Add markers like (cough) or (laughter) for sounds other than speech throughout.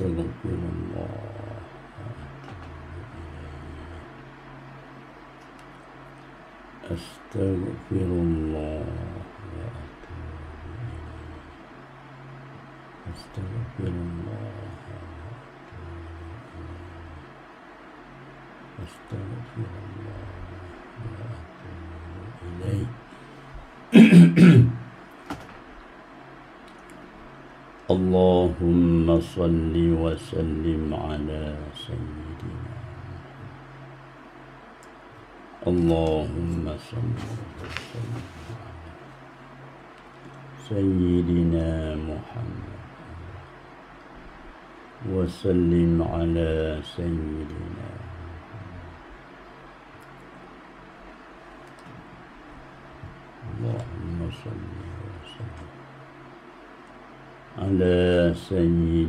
الله أستغفر الله اللهم صل وسلم على سيدنا اللهم صل وسلم على سيدنا محمد وسلم على سيدنا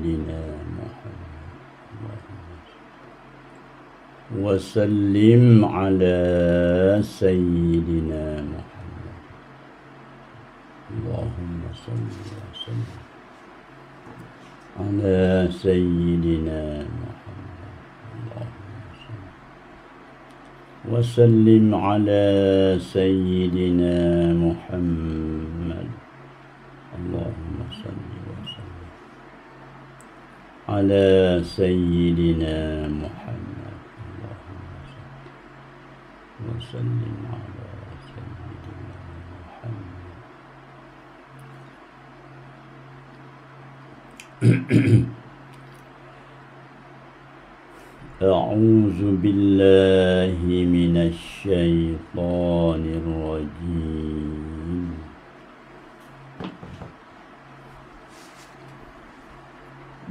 سيدنا محمد وسلم على سيدنا محمد اللهم صل وسلم على سيدنا محمد اللهم صل وسلم على سيدنا محمد على سيدنا محمد اللهم صل وسلم على سيدنا محمد أعوذ بالله من الشيطان الرجيم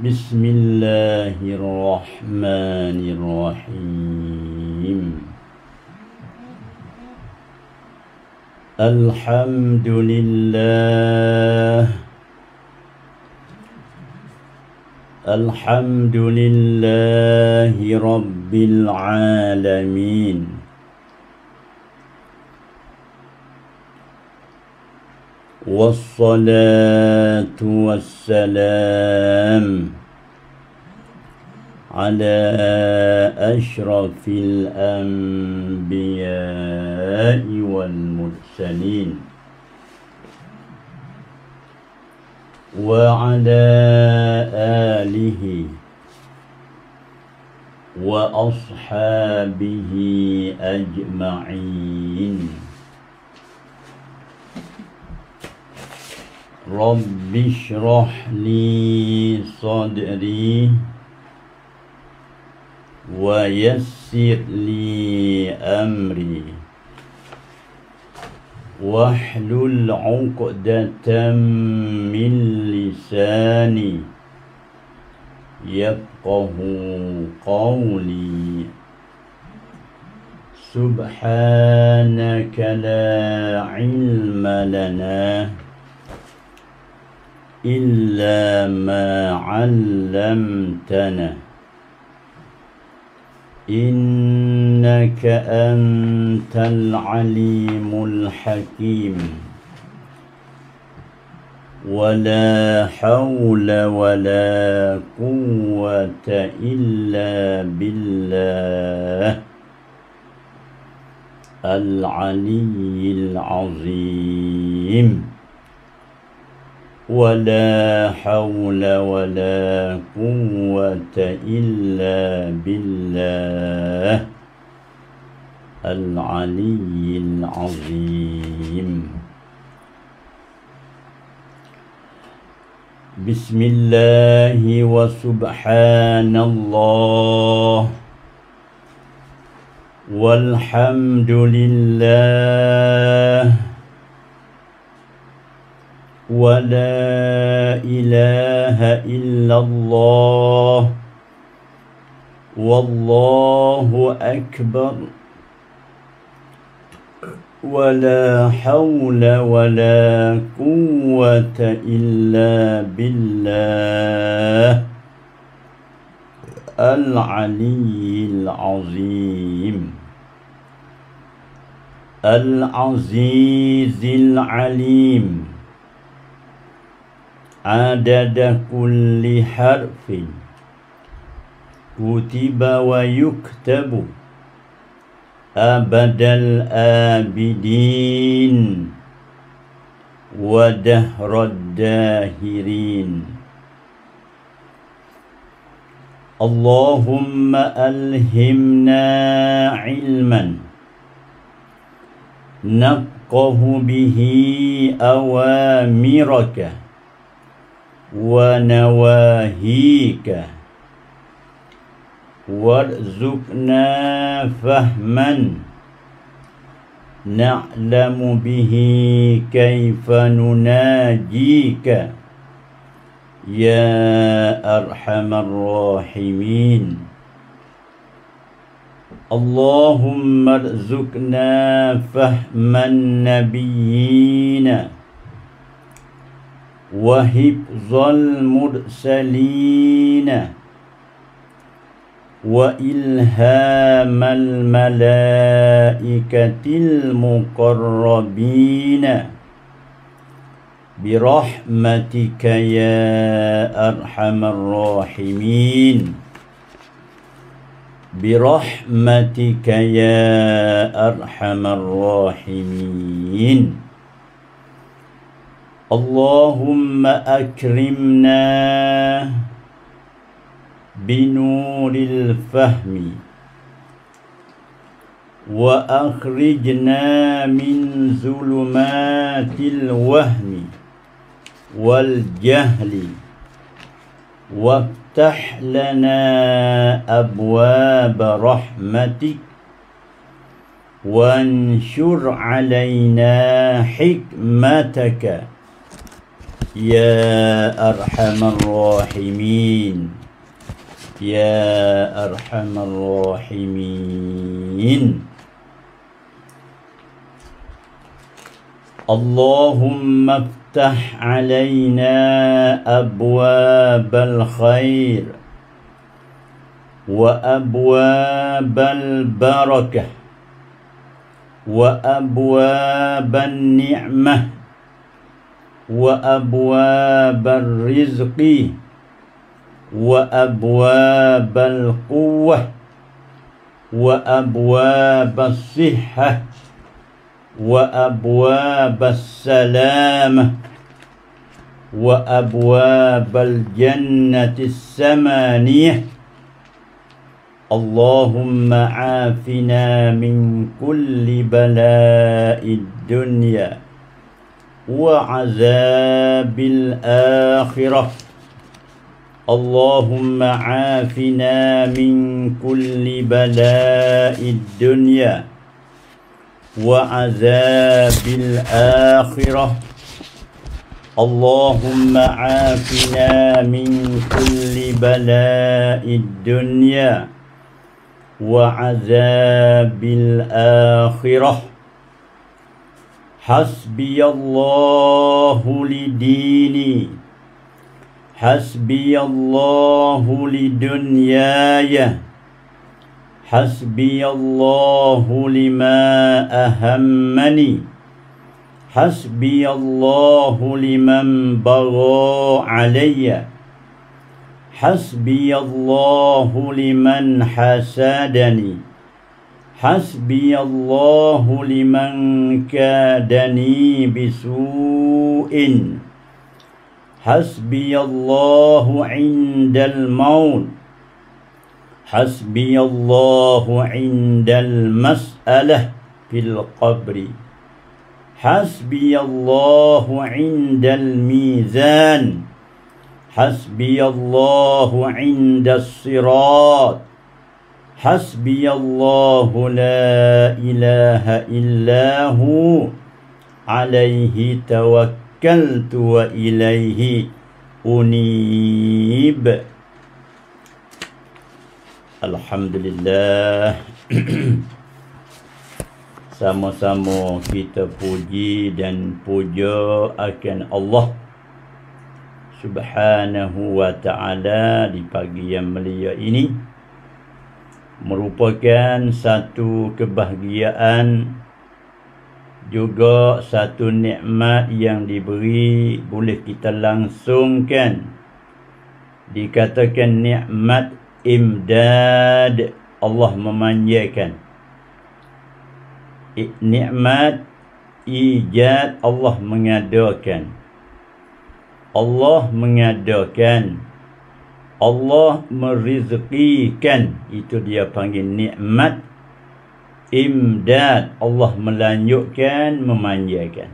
بسم الله الرحمن الرحيم الحمد لله الحمد لله رب العالمين والصلاة والسلام على أشرف الأنبياء والمرسلين وعلى آله وأصحابه أجمعين رب اشرح لي صدري ويسر لي أمري واحلل عقدة من لساني يفقه قولي سبحانك لا علم لنا إلا ما علمتنا إنك أنت العليم الحكيم ولا حول ولا قوة إلا بالله العلي العظيم ولا حول ولا قوة إلا بالله العلي العظيم بسم الله وسبحان الله والحمد لله ولا إله إلا الله والله أكبر ولا حول ولا قوة إلا بالله العلي العظيم العزيز العليم عدد كل حرف كتب ويكتب أبد الآبدين ودهر الداهرين اللهم ألهمنا علما نفقه به أوامرك ونواهيك وارزقنا فهما نعلم به كيف نناجيك يا أرحم الراحمين اللهم ارزقنا فهم النبيين وحفظ المرسلين وإلهام الملائكة المقربين برحمتك يا أرحم الراحمين برحمتك يا أرحم الراحمين اللهم أكرمنا بنور الفهم وأخرجنا من ظلمات الوهم والجهل وافتح لنا أبواب رحمتك وانشر علينا حكمتك يا أرحم الراحمين يا أرحم الراحمين اللهم افتح علينا أبواب الخير وأبواب البركة وأبواب النعمة وأبواب الرزق وأبواب القوة وأبواب الصحة وأبواب السلام وأبواب الجنة الثمانية اللهم عافنا من كل بلاء الدنيا وعذاب الآخرة اللهم عافنا من كل بلاء الدنيا وعذاب الآخرة اللهم عافنا من كل بلاء الدنيا وعذاب الآخرة حسبي الله لديني حسبي الله لدنياي حسبي الله لما أهمني حسبي الله لمن بغى علي حسبي الله لمن حسدني حسبي الله لمن كادني بسوء حسبي الله عند الموت حسبي الله عند المسألة في القبر حسبي الله عند الميزان حسبي الله عند الصراط حسبي la لا إله إلا هو عليه توكلت وإليه أنيب الحمد Sama-sama kita puji dan puja akan Allah Subhanahu wa ta'ala di pagi yang mulia ini merupakan satu kebahagiaan juga satu nikmat yang diberi boleh kita langsungkan dikatakan nikmat imdad Allah memanjakan nikmat ijad Allah mengadakan Allah mengadakan Allah merizqikan itu dia panggil nikmat imdad Allah melanjutkan memanjakan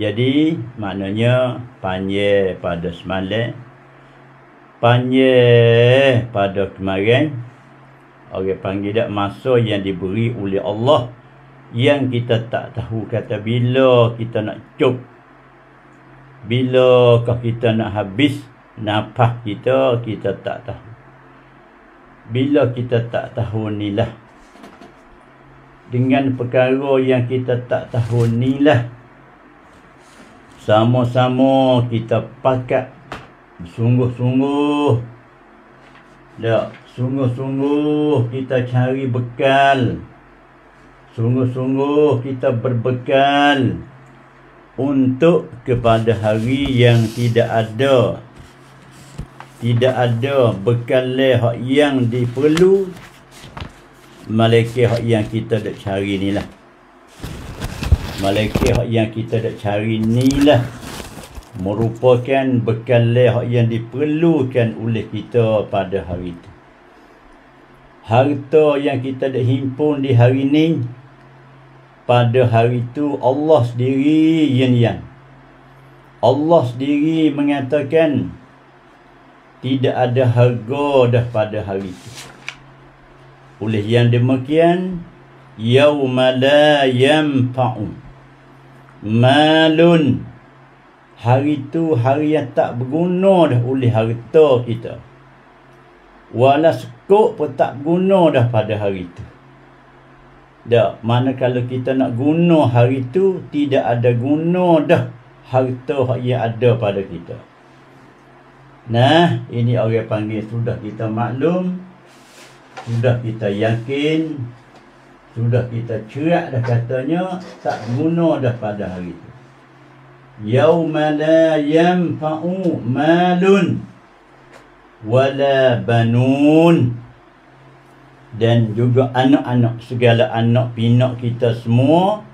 jadi maknanya panjang pada semalam panjang pada kemarin orang panggil tak masa yang diberi oleh Allah yang kita tak tahu kata bila kita nak cukup bila kita nak habis nafah kita kita tak tahu bila kita tak tahu ni lah. dengan perkara yang kita tak tahu ni lah, sama-sama kita pakat sungguh-sungguh tak sungguh-sungguh kita cari bekal sungguh-sungguh kita berbekal untuk kepada hari yang tidak ada tidak ada bekal yang diperlu malaikat hak yang kita nak cari ni lah malaikat hak yang kita nak cari ni lah merupakan bekal hak yang diperlukan oleh kita pada hari itu harta yang kita nak himpun di hari ini pada hari itu Allah sendiri yang yang Allah sendiri mengatakan tidak ada harga dah pada hari itu. Oleh yang demikian, yauma la yanfa'u malun hari itu hari yang tak berguna dah oleh harta kita. Wala sekok pun tak guna dah pada hari itu. Dah, mana kalau kita nak guna hari itu, tidak ada guna dah harta yang ada pada kita. Nah, ini orang panggil sudah kita maklum, sudah kita yakin, sudah kita cerak dah katanya, tak guna dah pada hari itu. Yawma la yanfa'u malun wala banun dan juga anak-anak segala anak pinak kita semua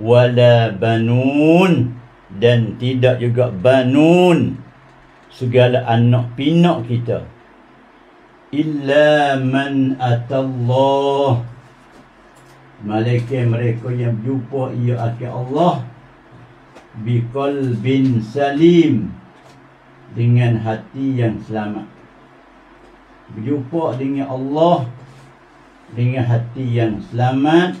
wala banun dan tidak juga banun segala anak pinak kita illa man atallah malaikat mereka yang jumpa ia akhir Allah biqal bin salim dengan hati yang selamat berjumpa dengan Allah dengan hati yang selamat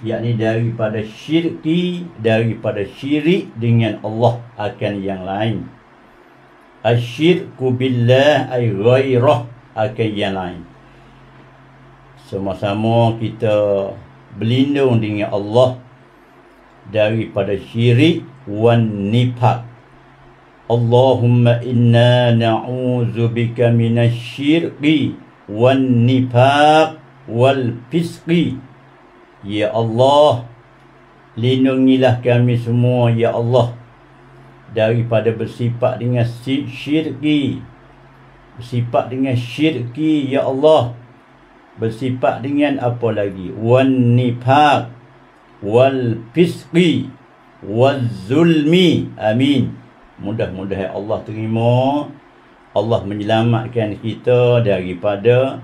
yakni daripada syirik, daripada syirik dengan Allah akan yang lain Asyirku billah ay ghairah akan yang lain. Sama-sama kita berlindung dengan Allah daripada syirik wan nifaq. Allahumma inna na'udzu bika minasy-syirqi wan nifaq wal fisqi. Ya Allah, lindungilah kami semua ya Allah daripada bersifat dengan syirki bersifat dengan syirki ya Allah bersifat dengan apa lagi wan nifaq wal fisqi wal zulmi amin mudah-mudahan ya Allah terima Allah menyelamatkan kita daripada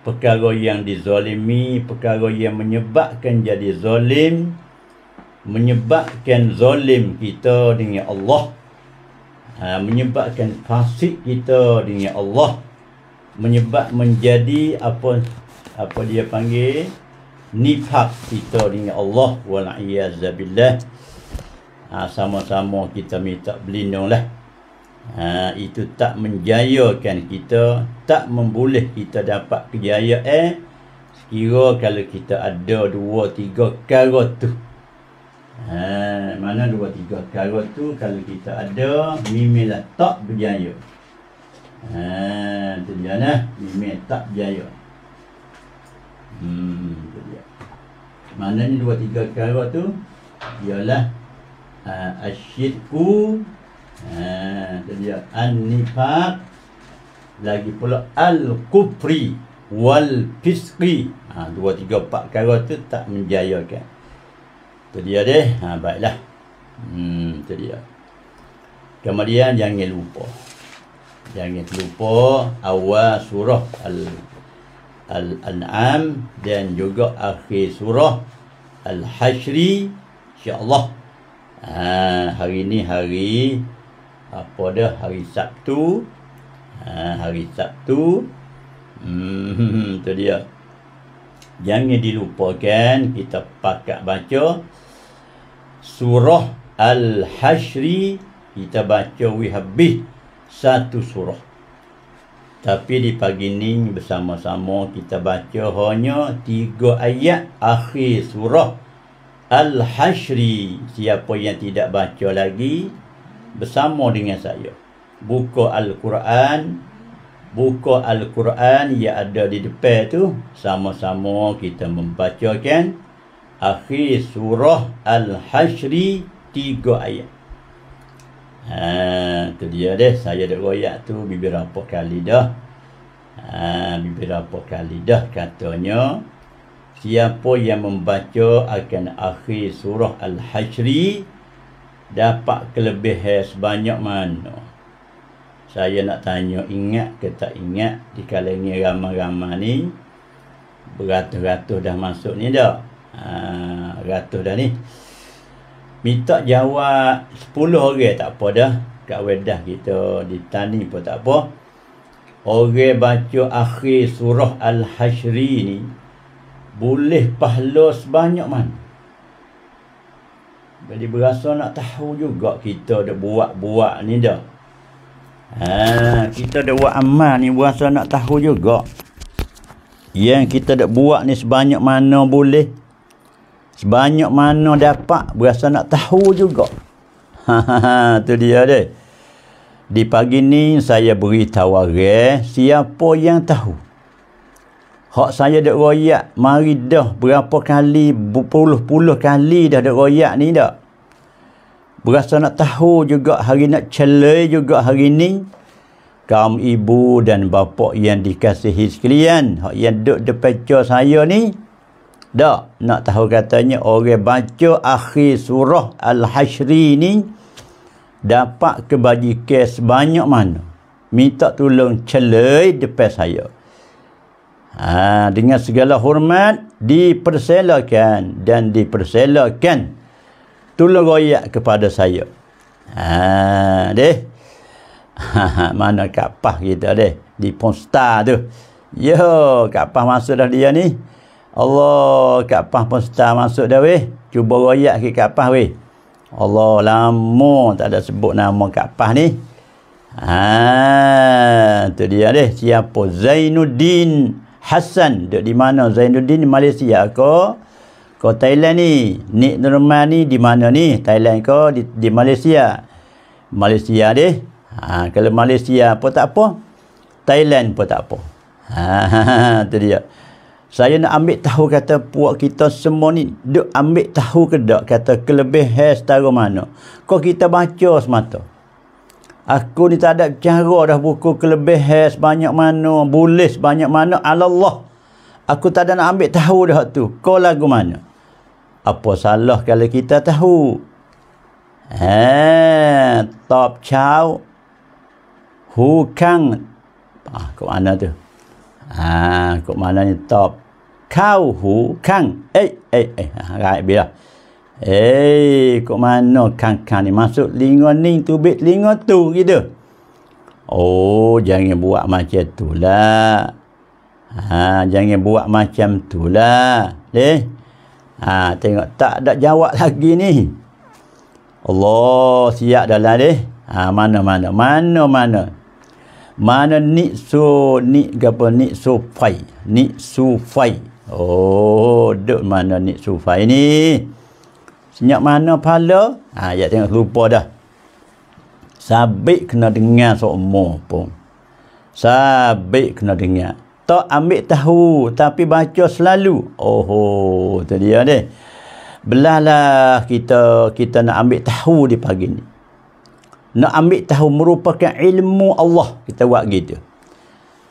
perkara yang dizalimi perkara yang menyebabkan jadi zalim menyebabkan zalim kita dengan Allah ha, menyebabkan fasik kita dengan Allah menyebab menjadi apa apa dia panggil nifak kita dengan Allah wal iazabilah ha, sama-sama kita minta berlindung lah. ha, itu tak menjayakan kita tak memboleh kita dapat kejayaan eh? sekira kalau kita ada dua tiga kara tu Ha, mana dua tiga karut tu kalau kita ada mimilah tak berjaya. Ha, tu dia nah, mimil tak berjaya. Hmm, tu dia. Mana ni dua tiga karut tu? Ialah ha, asyidku ha, tu dia an-nifaq lagi pula al-kufri wal fisqi. Ha, dua tiga empat karut tu tak menjayakan. Itu dia dia. Ha, baiklah. Hmm, itu dia. Kemudian jangan lupa. Jangan lupa awal surah al Al-An'am dan juga akhir surah Al-Hashri insya-Allah. Ha, hari ini hari apa dah hari Sabtu. Ha, hari Sabtu. Hmm, (laughs) itu dia. Jangan dilupakan kita pakat baca surah Al-Hashri kita baca wihabih satu surah. Tapi di pagi ni bersama-sama kita baca hanya tiga ayat akhir surah Al-Hashri. Siapa yang tidak baca lagi bersama dengan saya. Buka Al-Quran buka Al-Quran yang ada di depan tu sama-sama kita membacakan akhir surah Al-Hashri tiga ayat ha, tu dia deh saya dah royak tu beberapa kali dah ha, beberapa kali dah katanya siapa yang membaca akan akhir surah Al-Hashri dapat kelebihan sebanyak mana saya nak tanya ingat ke tak ingat di kalangan ramai-ramai ni beratus-ratus dah masuk ni dah ha, ratus dah ni minta jawab sepuluh orang tak apa dah kat wedah kita di tani pun tak apa orang baca akhir surah al-hasyri ni boleh pahala sebanyak mana jadi berasa nak tahu juga kita dah buat-buat ni dah Ha, kita dah buat amal ni buat nak tahu juga. Yang kita dah buat ni sebanyak mana boleh. Sebanyak mana dapat berasa nak tahu juga. Ha, ha, ha tu dia deh. Di pagi ni saya beri tawar siapa yang tahu. Hak saya dak royak mari dah berapa kali puluh-puluh kali dah dak royak ni dah berasa nak tahu juga hari nak challenge juga hari ni kaum ibu dan bapa yang dikasihi sekalian yang duduk depan cor saya ni dak nak tahu katanya orang baca akhir surah al-hasyri ni dapat kebajikan banyak mana minta tolong celai depan saya ha, dengan segala hormat dipersilakan dan dipersilakan tolong royak kepada saya ha deh (laughs) mana kapah kita deh di posta tu yo kapah masuk dah dia ni Allah kapah posta masuk dah weh cuba royak ke kapah weh Allah lama tak ada sebut nama kapah ni ha tu dia deh siapa Zainuddin Hassan di mana Zainuddin Malaysia kau kau Thailand ni, ni normal ni di mana ni? Thailand kau di, di Malaysia. Malaysia deh. Ha, kalau Malaysia apa tak apa. Thailand pun tak apa. Ha, (laughs) tu dia. Saya nak ambil tahu kata puak kita semua ni duk ambil tahu ke tak kata kelebih hai setara mana. Kau kita baca semata. Aku ni tak ada cara dah buku kelebih hai sebanyak mana, boleh sebanyak mana Allah. Aku tak ada nak ambil tahu dah tu. Kau lagu mana? apa salah kalau kita tahu ha top chau hukang ah kok mana tu ah kok mana ni top kau hukang eh eh eh ah, rai bila eh kok mana kang kang ni masuk linga ni tu bit linga tu gitu oh jangan buat macam tu lah ha jangan buat macam tu lah eh Ha, tengok tak ada jawab (laughs) lagi ni. Allah siap dalam ni. Ha, mana mana mana mana. Mana ni su ni gapo ni su fai. Ni su fai. Oh, duk mana ni su fai ni? Senyap mana pala? Ha, ya tengok lupa dah. Sabik kena dengar sok pun. Sabik kena dengar tak ambil tahu tapi baca selalu oh tu dia ni belahlah kita kita nak ambil tahu di pagi ni nak ambil tahu merupakan ilmu Allah kita buat gitu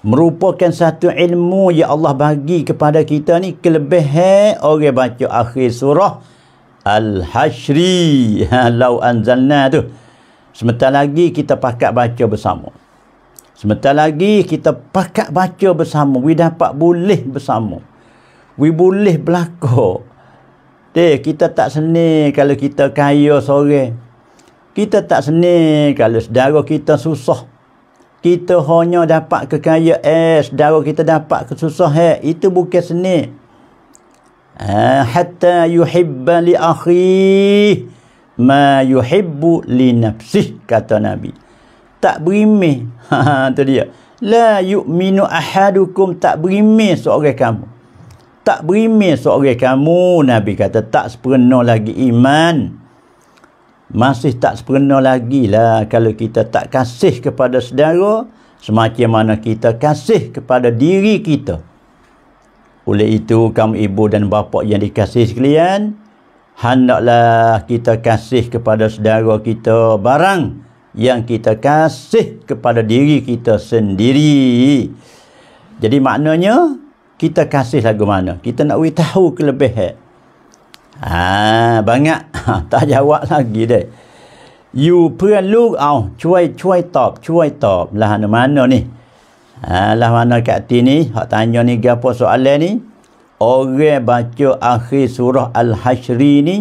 merupakan satu ilmu yang Allah bagi kepada kita ni kelebihan orang baca akhir surah Al-Hashri (laughs) lau anzalna tu sementara lagi kita pakat baca bersama Sebentar lagi kita pakat baca bersama. We dapat boleh bersama. We boleh berlakuk. Deh, kita tak seni kalau kita kaya sore. Kita tak seni kalau saudara kita susah. Kita hanya dapat kekayaan eh, saudara kita dapat kesusahan. Eh. Itu bukan seni. Ah, hatta yuhibba li akhi ma yuhibbu li nafsih kata Nabi tak berimeh. (laughs) Ha, tu dia. La yu'minu ahadukum tak berimeh seorang kamu. Tak berimeh seorang kamu. Nabi kata tak sepenuh lagi iman. Masih tak sepenuh lagi lah kalau kita tak kasih kepada saudara semacam mana kita kasih kepada diri kita. Oleh itu, kamu ibu dan bapa yang dikasih sekalian, hendaklah kita kasih kepada saudara kita barang yang kita kasih kepada diri kita sendiri. Jadi maknanya kita kasih lagu mana? Kita nak we tahu kelebihan. Ah, ha, banyak ha, tak jawab lagi deh. You perlu look oh, out, cuy cuai top, cuy top lah mana, ni? ha, lah mana kat ni? Hak tanya ni gapo soalan ni? Orang baca akhir surah Al-Hashri ni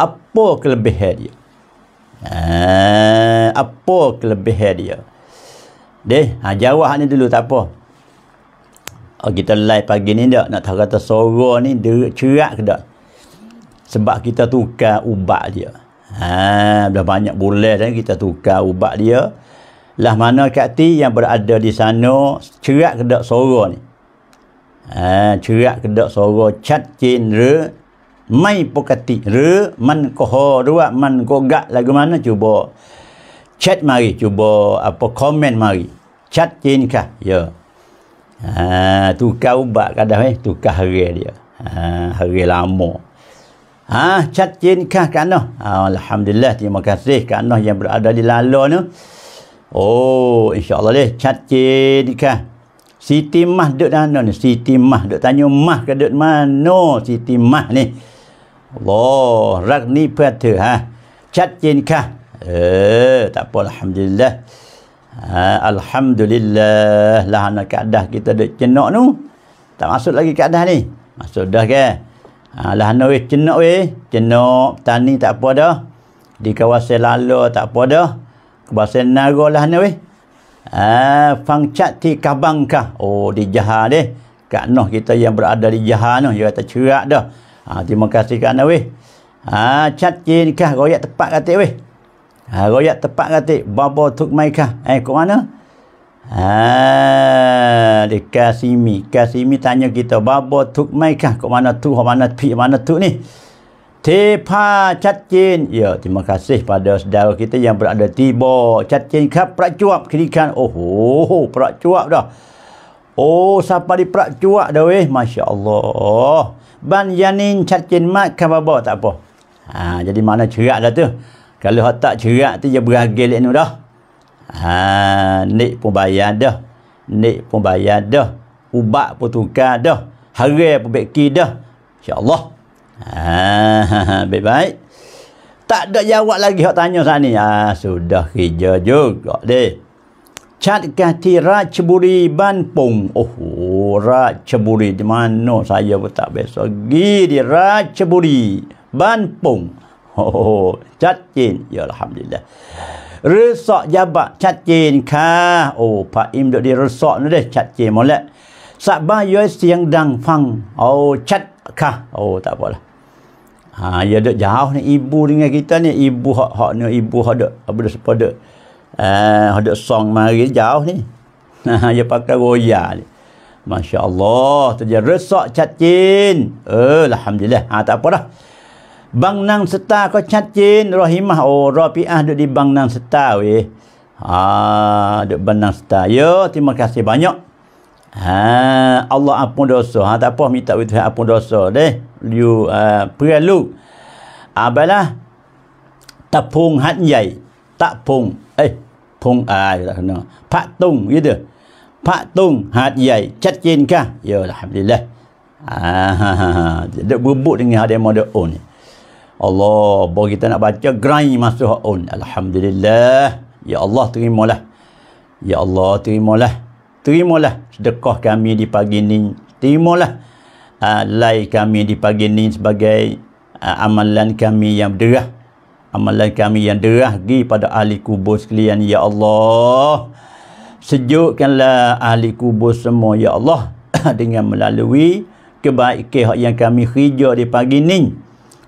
apa kelebihan dia? Eh, apa kelebihan dia? Deh, ha, jawab ni dulu tak apa. Oh, kita live pagi ni tak? Nak tahu kata suara ni cerak ke tak? Sebab kita tukar ubat dia. Ha, dah banyak boleh dah kita tukar ubat dia. Lah mana kakti yang berada di sana cerak ke tak suara ni? Ha, cerak ke tak suara cat cindera mai pokati หรือมันก็หรือว่ามันก็กะลักษณะจุบอชัดมาอีจุบออะพอคอมเมนต์มาอีชัดเจนค่ะเยอะอ่าทุกข์เก่าบะก็ได้ไหมทุกข์เก่าเรียดอ่าเก่าลามโมอ่าชัดเจนค่ะกันเนาะอ่าอัลฮัมดุลิลลาห์ที่มักจะเสกันเนาะยังบริอาดัลลัลโลเนาะโอ้อินชาอัลลอฮ์เลยชัดเจนค่ะซีติมะเดือดนั่นเนาะซีติมะเดือดตั้งยุมะก็เดือดมาโนซีติมะเนี่ยโลรักนี้เพื่อเธอฮะชัดเจนค่ะเออตะปอลฮัมดุลิลละอัลฮัมดุลิลละลาฮานะกะดาห์กิตะดะจินนูตะมาสุดลากิกะดาห์นี่มาสุดดะแกลาฮานะเวจินนอเวจินนอตานีตะปอดาดิกาวาเซลาโลตะปอดากบาเซนาโกลาฮานะเวอ่ฟังชัดที่กะบังค่ะโอ้ดิจาฮาเดกะนอกิตะยังบรอดะดิจาฮานูยะตะชือะดา Ha, terima kasih ke anda weh. Ha, cat je nikah royak tepat katik weh. Ha, royak tepat katik. Baba tuk maikah. Eh, kau mana? Ha, di Kasimi. Kasimi tanya kita. Baba tuk maikah. Kau mana tu? Kau mana pi? mana tu ni? Tepa Chatjin. Ya, terima kasih pada saudara kita yang berada tiba. Chatjin kap peracuap kirikan. Oh, oh, oh peracuap dah. Oh, siapa di perak cuak dah weh. Masya Allah. Ban janin cacin mat kan tak apa. Ha, jadi mana cerak dah tu. Kalau hak tak cerak tu, dia beragil ni dah. Ha, ni pun bayar dah. ni pun bayar dah. Ubat pun tukar dah. Hari pun beki dah. Insya Allah. Ha, (laughs) baik-baik. Tak ada jawab lagi hak tanya sana ni. Ha, ah, sudah kerja juga deh. ชัดกะที่ราชบุรีบ้านปุงโอ้โหราชบุรีที่มาโนสายวุฒิเบสกีดีราชบุรีบ้านปุงโอ้โหชัดเจนยอรหัมดีเลยหรือสอกยาบะชัดเจนค่ะโอ้พระอิมเดี๋ยวสอกนั่นเลยชัดเจนหมดแล้วสะบ้าย้อยเสียงดังฟังเอาชัดค่ะโอ้ตาบอดอ่าอย่าเดือดยาวนี่อิบูนี่ไงกิตาเนี่ยอิบูเหาะเนี่ยอิบูเหาะเด้ออับดุลสปอเด้อ Ah, uh, ada song mari jauh ni. Ha, (laughs) dia pakai royal Masya Allah, tu dia resok cacin. Eh, Alhamdulillah. Ha, tak apa dah. Bang Nang Seta ko cacin. Rahimah, oh, Rafi'ah duduk di Bang Nang Seta, we. Ha, ah, duduk Bang Nang Seta. Yo, ya, terima kasih banyak. Ha, Allah ampun dosa. Ha, tak apa, minta with Tuhan ampun dosa. Deh, you, uh, perlu. Abalah, tapung hat jai. Tapung. Eh, pung ai dah pak tung gitu pak tung hat yai chat alhamdulillah ah dia berebut dengan ada mode on Allah bagi kita nak baca grind masuk on alhamdulillah ya Allah terimalah ya Allah terimalah terimalah sedekah kami di pagi ini. terimalah uh, lai kami di pagi ni sebagai amalan kami yang berderah amalan kami yang derahgi pada ahli kubur sekalian ya Allah sejukkanlah ahli kubur semua ya Allah (coughs) dengan melalui kebaikan yang kami kerja di pagi ni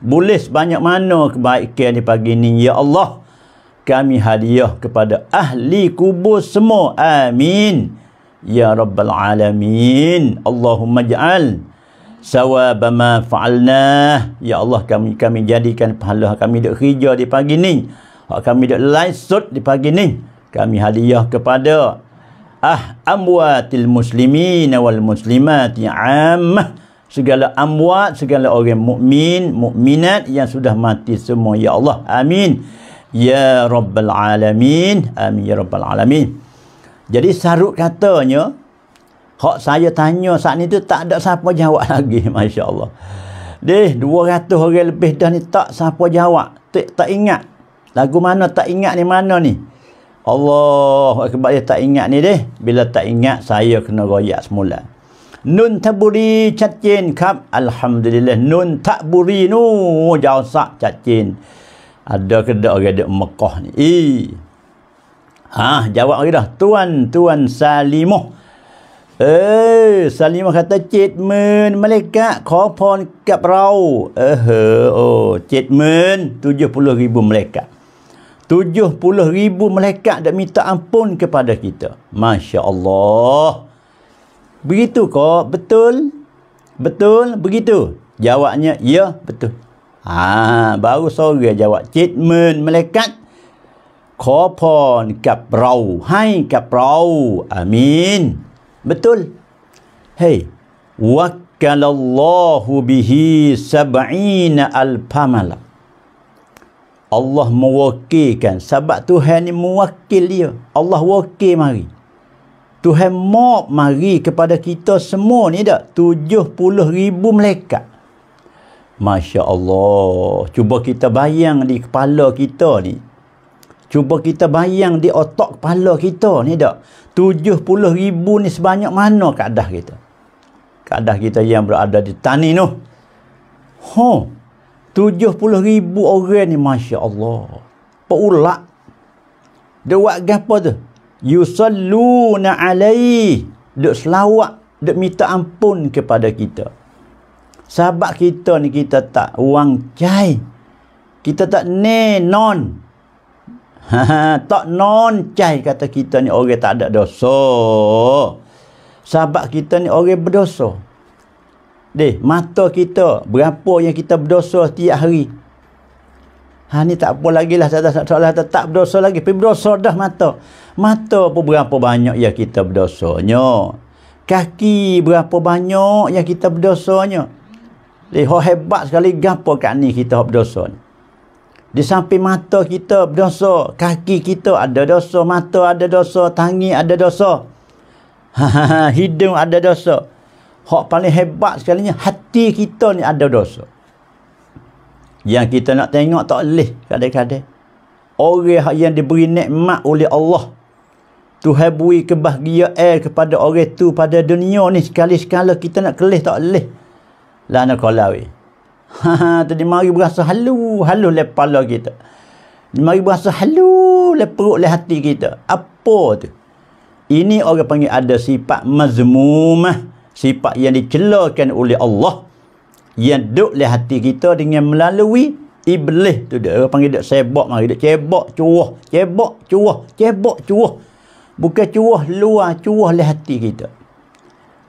boleh sebanyak mana kebaikan di pagi ni ya Allah kami hadiah kepada ahli kubur semua amin ya rabbal alamin Allahumma ja'al sawab ma fa'alna ya Allah kami kami jadikan pahala kami dok kerja di pagi ni hak kami dok laisut di pagi ni kami hadiah kepada ah amwatil muslimin wal muslimat ya am segala amwat segala orang mukmin mukminat yang sudah mati semua ya Allah amin ya rabbal alamin amin ya rabbal alamin jadi sarut katanya Hak saya tanya saat ni tu tak ada siapa jawab (laughs) lagi. Masya Allah. Deh, 200 orang lebih dah ni tak siapa jawab. Tak, tak ingat. Lagu mana tak ingat ni mana ni. Allah akibat dia tak ingat ni deh. Bila tak ingat saya kena royak semula. Nun taburi cacin kap. Alhamdulillah. Nun taburi nu. Jauh sak cacin. Ada ke dak orang dak Mekah ni. Ih. Ha, jawab lagi dah. Tuan, tuan Salimah. เออสาลีมาคาตาเจ็ดหมื่นมาเลกะขอพรกับเราเออเหอโอ้เจ็ดหมื่นตุยพุลริบุมาเลกะตุยพุลริบุมาเลกะได้มีตาอัมพุน kepada kita masya allah begitu ko betul betul begitu jawabnya ya betul ah baru sore jawab cik men malaikat ขอพรกับเราให้กับเราอามีน Betul. Hey, wakal Allah bihi sab'ina al-pamala. Allah mewakilkan. Sebab Tuhan ni mewakil dia. Allah wakil mari. Tuhan mok mari kepada kita semua ni dak? 70 ribu melekat. Masya Allah. Cuba kita bayang di kepala kita ni. Cuba kita bayang di otak kepala kita ni tak. 70 ribu ni sebanyak mana keadah kita? Keadah kita yang berada di tani ho Ha. 70 ribu orang ni Masya Allah. Perulak. Dia buat apa tu? Yusalluna alaih. Dia selawak. Dia minta ampun kepada kita. Sahabat kita ni kita tak wang cai. Kita tak ne non. (laughs) tak noncai kata kita ni orang tak ada dosa. Sebab kita ni orang berdosa. Deh, mata kita, berapa yang kita berdosa setiap hari. Ha ni tak apa lagi lah, tak, tak, tak, tak, tak berdosa lagi. Tapi berdosa dah mata. Mata pun berapa banyak yang kita berdosanya. Kaki berapa banyak yang kita berdosanya. Deh, hebat sekali gapa kat ni kita berdosanya. Di samping mata kita berdosa, kaki kita ada dosa, mata ada dosa, tangi ada dosa. (laughs) Hidung ada dosa. Hak paling hebat sekali ni hati kita ni ada dosa. Yang kita nak tengok tak leh kadang-kadang. Orang yang diberi nikmat oleh Allah Tuhan beri kebahagiaan kepada orang tu pada dunia ni sekali-sekala kita nak kelih tak leh. Lah nak kolawi. Ha, ha, Tadi mari berasa halu, halu le pala kita. Mari berasa halu le perut le hati kita. Apa tu? Ini orang panggil ada sifat mazmumah. Eh. Sifat yang dicelakan oleh Allah. Yang duduk le hati kita dengan melalui iblis tu dia. Orang panggil dia sebok mari. Dia cebok cuah, cebok cuah, cebok cuah. Bukan cuah luar, cuah le hati kita.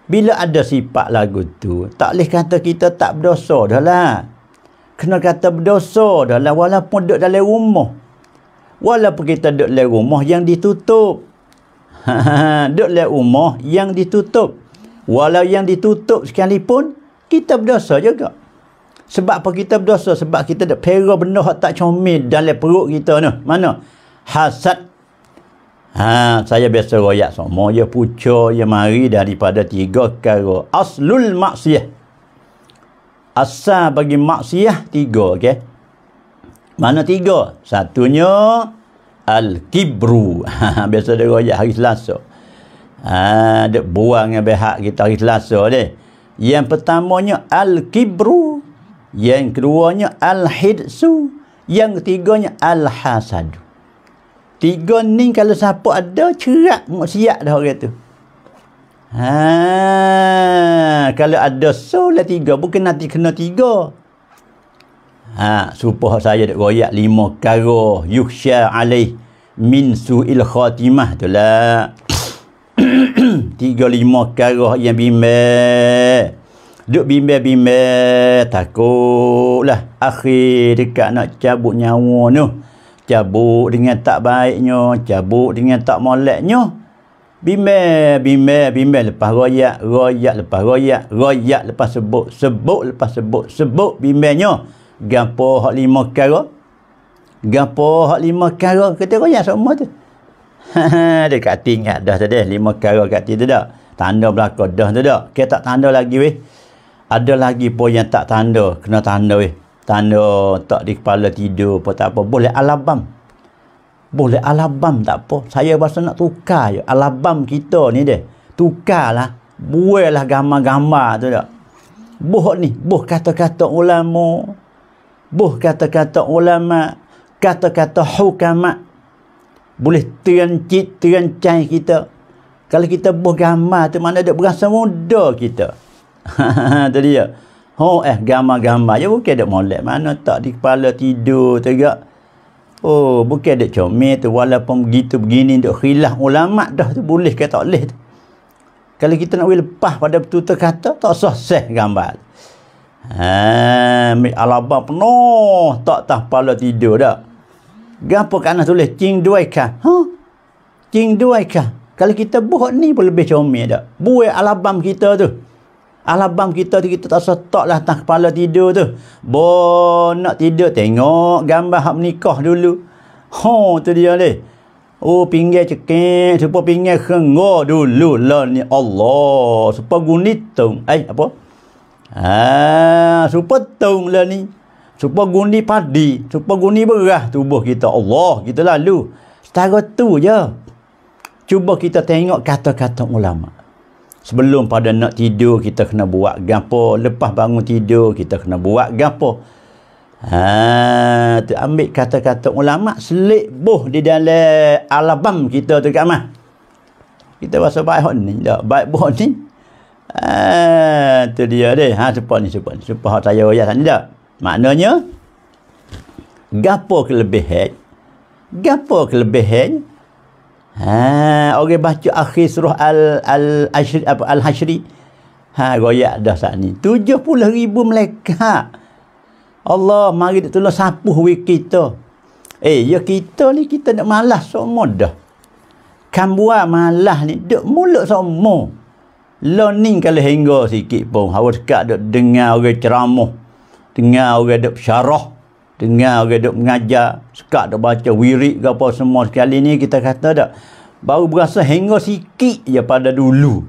Bila ada sifat lagu tu, tak boleh kata kita tak berdosa dah lah. Kena kata berdosa dah lah walaupun duduk dalam rumah. Walaupun kita duduk dalam rumah yang ditutup. (laughs) duduk dalam rumah yang ditutup. Walau yang ditutup sekalipun, kita berdosa juga. Sebab apa kita berdosa? Sebab kita duduk pera benda tak comel dalam perut kita ni. Mana? Hasad Ha, saya biasa royak semua. Ia pucuk, ia mari daripada tiga perkara. Aslul maksiyah. Asal bagi maksiyah, tiga. Okay? Mana tiga? Satunya, Al-Kibru. Ha, (laughs) biasa dia royak hari Selasa. Ha, dia buang yang berhak kita hari Selasa. Deh. Yang pertamanya, Al-Kibru. Yang keduanya, Al-Hidsu. Yang ketiganya, Al-Hasadu. Tiga ni kalau siapa ada cerak mak siap dah orang tu. Ha, kalau ada solat tiga bukan nanti kena tiga. Ha, supah saya dak royak lima karo yuksya alaih min suil khatimah tu lah. (coughs) tiga lima karo yang bimbang. Duk bimbang-bimbang takutlah akhir dekat nak cabut nyawa tu. No cabuk dengan tak baiknya, cabuk dengan tak moleknya. Bimbel, bimbel, bimbel lepas royak, royak lepas royak, royak lepas sebut, sebut lepas sebut, sebut bimbelnya. Gapo hak lima kara? Gapo hak lima kara? Kata royak semua tu. Ha, (laughs) dia kat ingat dah tadi lima kara kat tu dah. Tanda belakang dah tu dah. Kita tak tanda lagi weh. Ada lagi pun yang tak tanda, kena tanda weh tanda tak di kepala tidur apa tak apa boleh alabam boleh alabam tak apa saya rasa nak tukar je alabam kita ni deh tukarlah buailah gambar-gambar tu dak boh ni boh kata-kata ulama boh kata-kata ulama kata-kata hukama boleh terancit terancai kita kalau kita boh gambar tu mana dak berasa muda kita tadi ya tuh-tuh oh, eh gambar-gambar je bukan dak molek mana tak di kepala tidur tegak. Oh bukan dak comel tu walaupun begitu begini dak khilaf ulama dah tu boleh ke tak boleh. Kalau kita nak lepas pada betul-betul kata tak sah sah gambar. Ha mi alaba penuh tak tah kepala tidur dak. Gapo kan tulis cing duai kah? Ha. Huh? Cing duai kah? Kalau kita buat ni pun lebih comel dak. Buai alabam kita tu. Alabang kita tu kita tak setok lah atas kepala tidur tu. Bo nak tidur tengok gambar hak menikah dulu. Ho tu dia ni. Oh pinggir cekik, supa pinggir kengo dulu lah ni Allah. Supa gunitung. Eh apa? Ah, ha, supa tung lah ni. Supa guni padi, supa guni berah tubuh kita Allah kita lalu. Setara tu je. Cuba kita tengok kata-kata ulama sebelum pada nak tidur kita kena buat gapo lepas bangun tidur kita kena buat gapo ha tu ambil kata-kata ulama selit boh di dalam alabam kita tu kan mah kita bahasa baik ni dak baik boh ni ha tu dia deh ha sepah ni sepah ni sepah saya ayat ni dak maknanya gapo kelebihan gapo kelebihannya Ha, orang baca akhir surah al al ashri apa al hasyri. Ha goyak dah saat ni. 70 malaikat. Allah mari nak tolong sapuh we kita. Eh ya kita ni kita nak malas semua dah. Kan buat malas ni duk mulut semua. Learning kalau hingga sikit pun. Hawa sekat duk dengar orang ceramah. Dengar orang duk syarah dengar orang duk mengajar suka duk baca wirid ke apa semua sekali ni kita kata tak baru berasa hingga sikit je pada dulu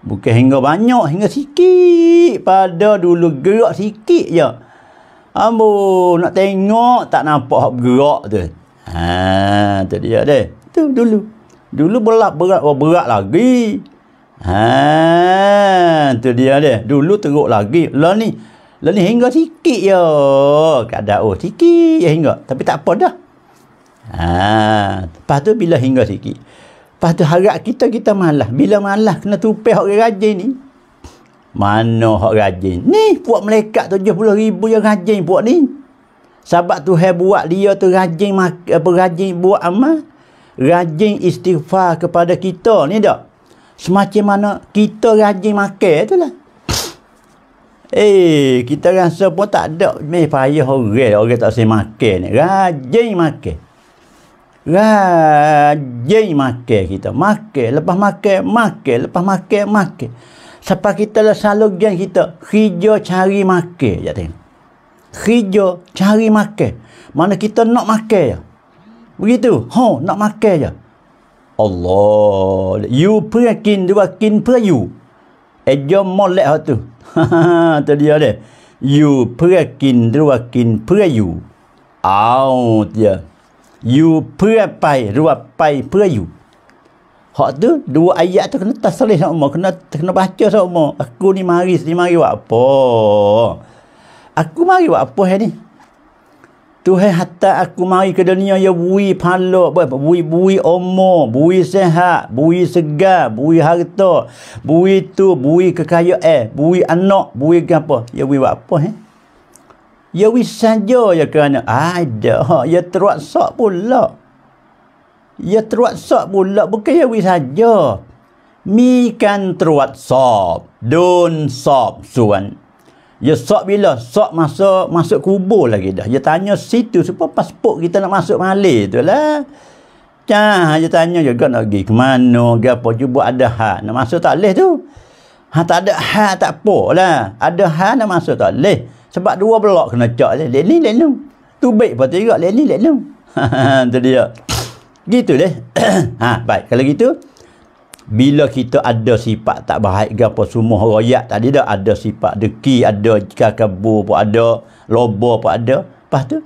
bukan hingga banyak hingga sikit pada dulu gerak sikit je ambo nak tengok tak nampak hak gerak tu ha tu dia deh tu dulu dulu berat berat oh, berat lagi ha tu dia deh dulu teruk lagi lah ni Lalu hingga sikit je. Kadar oh sikit je hingga. Tapi tak apa dah. Ha. Lepas tu bila hingga sikit. Lepas tu harap kita, kita malah. Bila malah kena tupai orang rajin ni. Mana orang rajin? Ni puak melekat 70 ribu yang rajin buat ni. Sebab tu hai buat dia tu rajin, apa, rajin buat amal. Rajin istighfar kepada kita ni dah. Semacam mana kita rajin makan tu lah. Eh, kita rasa pun tak ada meh payah orang, orang tak sempat makan ni. Rajin makan. Rajin makan kita. Makan, lepas makan, makan, lepas makan, makan. Sebab kita lah selalu gian kita, kerja cari makan. Ya tengok. Kerja cari makan. Mana kita nak makan ya. Begitu. ho nak makan ya. Allah. You prakin, dua kin prayu. You. เอโยมอลแล้วตุตัวเดียวเลยอยู่เพื่อกินหรือว่ากินเพื่ออยู่ เอาเดียวอยู่เพื่อไปหรือว่าไปเพื่ออยู่ Hak tu dua ayat tu kena taslih sama kena kena baca sama. Aku ni mari ni mari buat apa? Aku mari buat apa ni? Tuhan hatta aku mari ke dunia ya bui palo, bui bui omo bui sehat bui segar bui harta bui tu bui kekayaan eh, bui anak bui apa ya bui buat apa eh ya wis saja ya kerana ada ha, ya terasa pula ya terasa pula bukan ya wis saja mi kan terasa don sob suan dia sok bila? Sok masa masuk kubur lagi dah. Dia tanya situ supaya pasport kita nak masuk Malay tu lah. Cah, dia tanya juga nak pergi ke mana, ke apa, cuba ada hak. Nak masuk tak boleh tu. Ha, tak ada hak, tak apa lah. Ada hak nak masuk tak boleh. Sebab dua blok kena cak je. ni, lek ni. Tu baik pun tiga. Lek ni, lek ni. Itu (laughs) dia. Gitu deh. (clears throat) ha, baik. Kalau gitu, bila kita ada sifat tak baik ke apa semua royak tadi dah ada sifat deki ada jika kebu pun ada loba pun ada lepas tu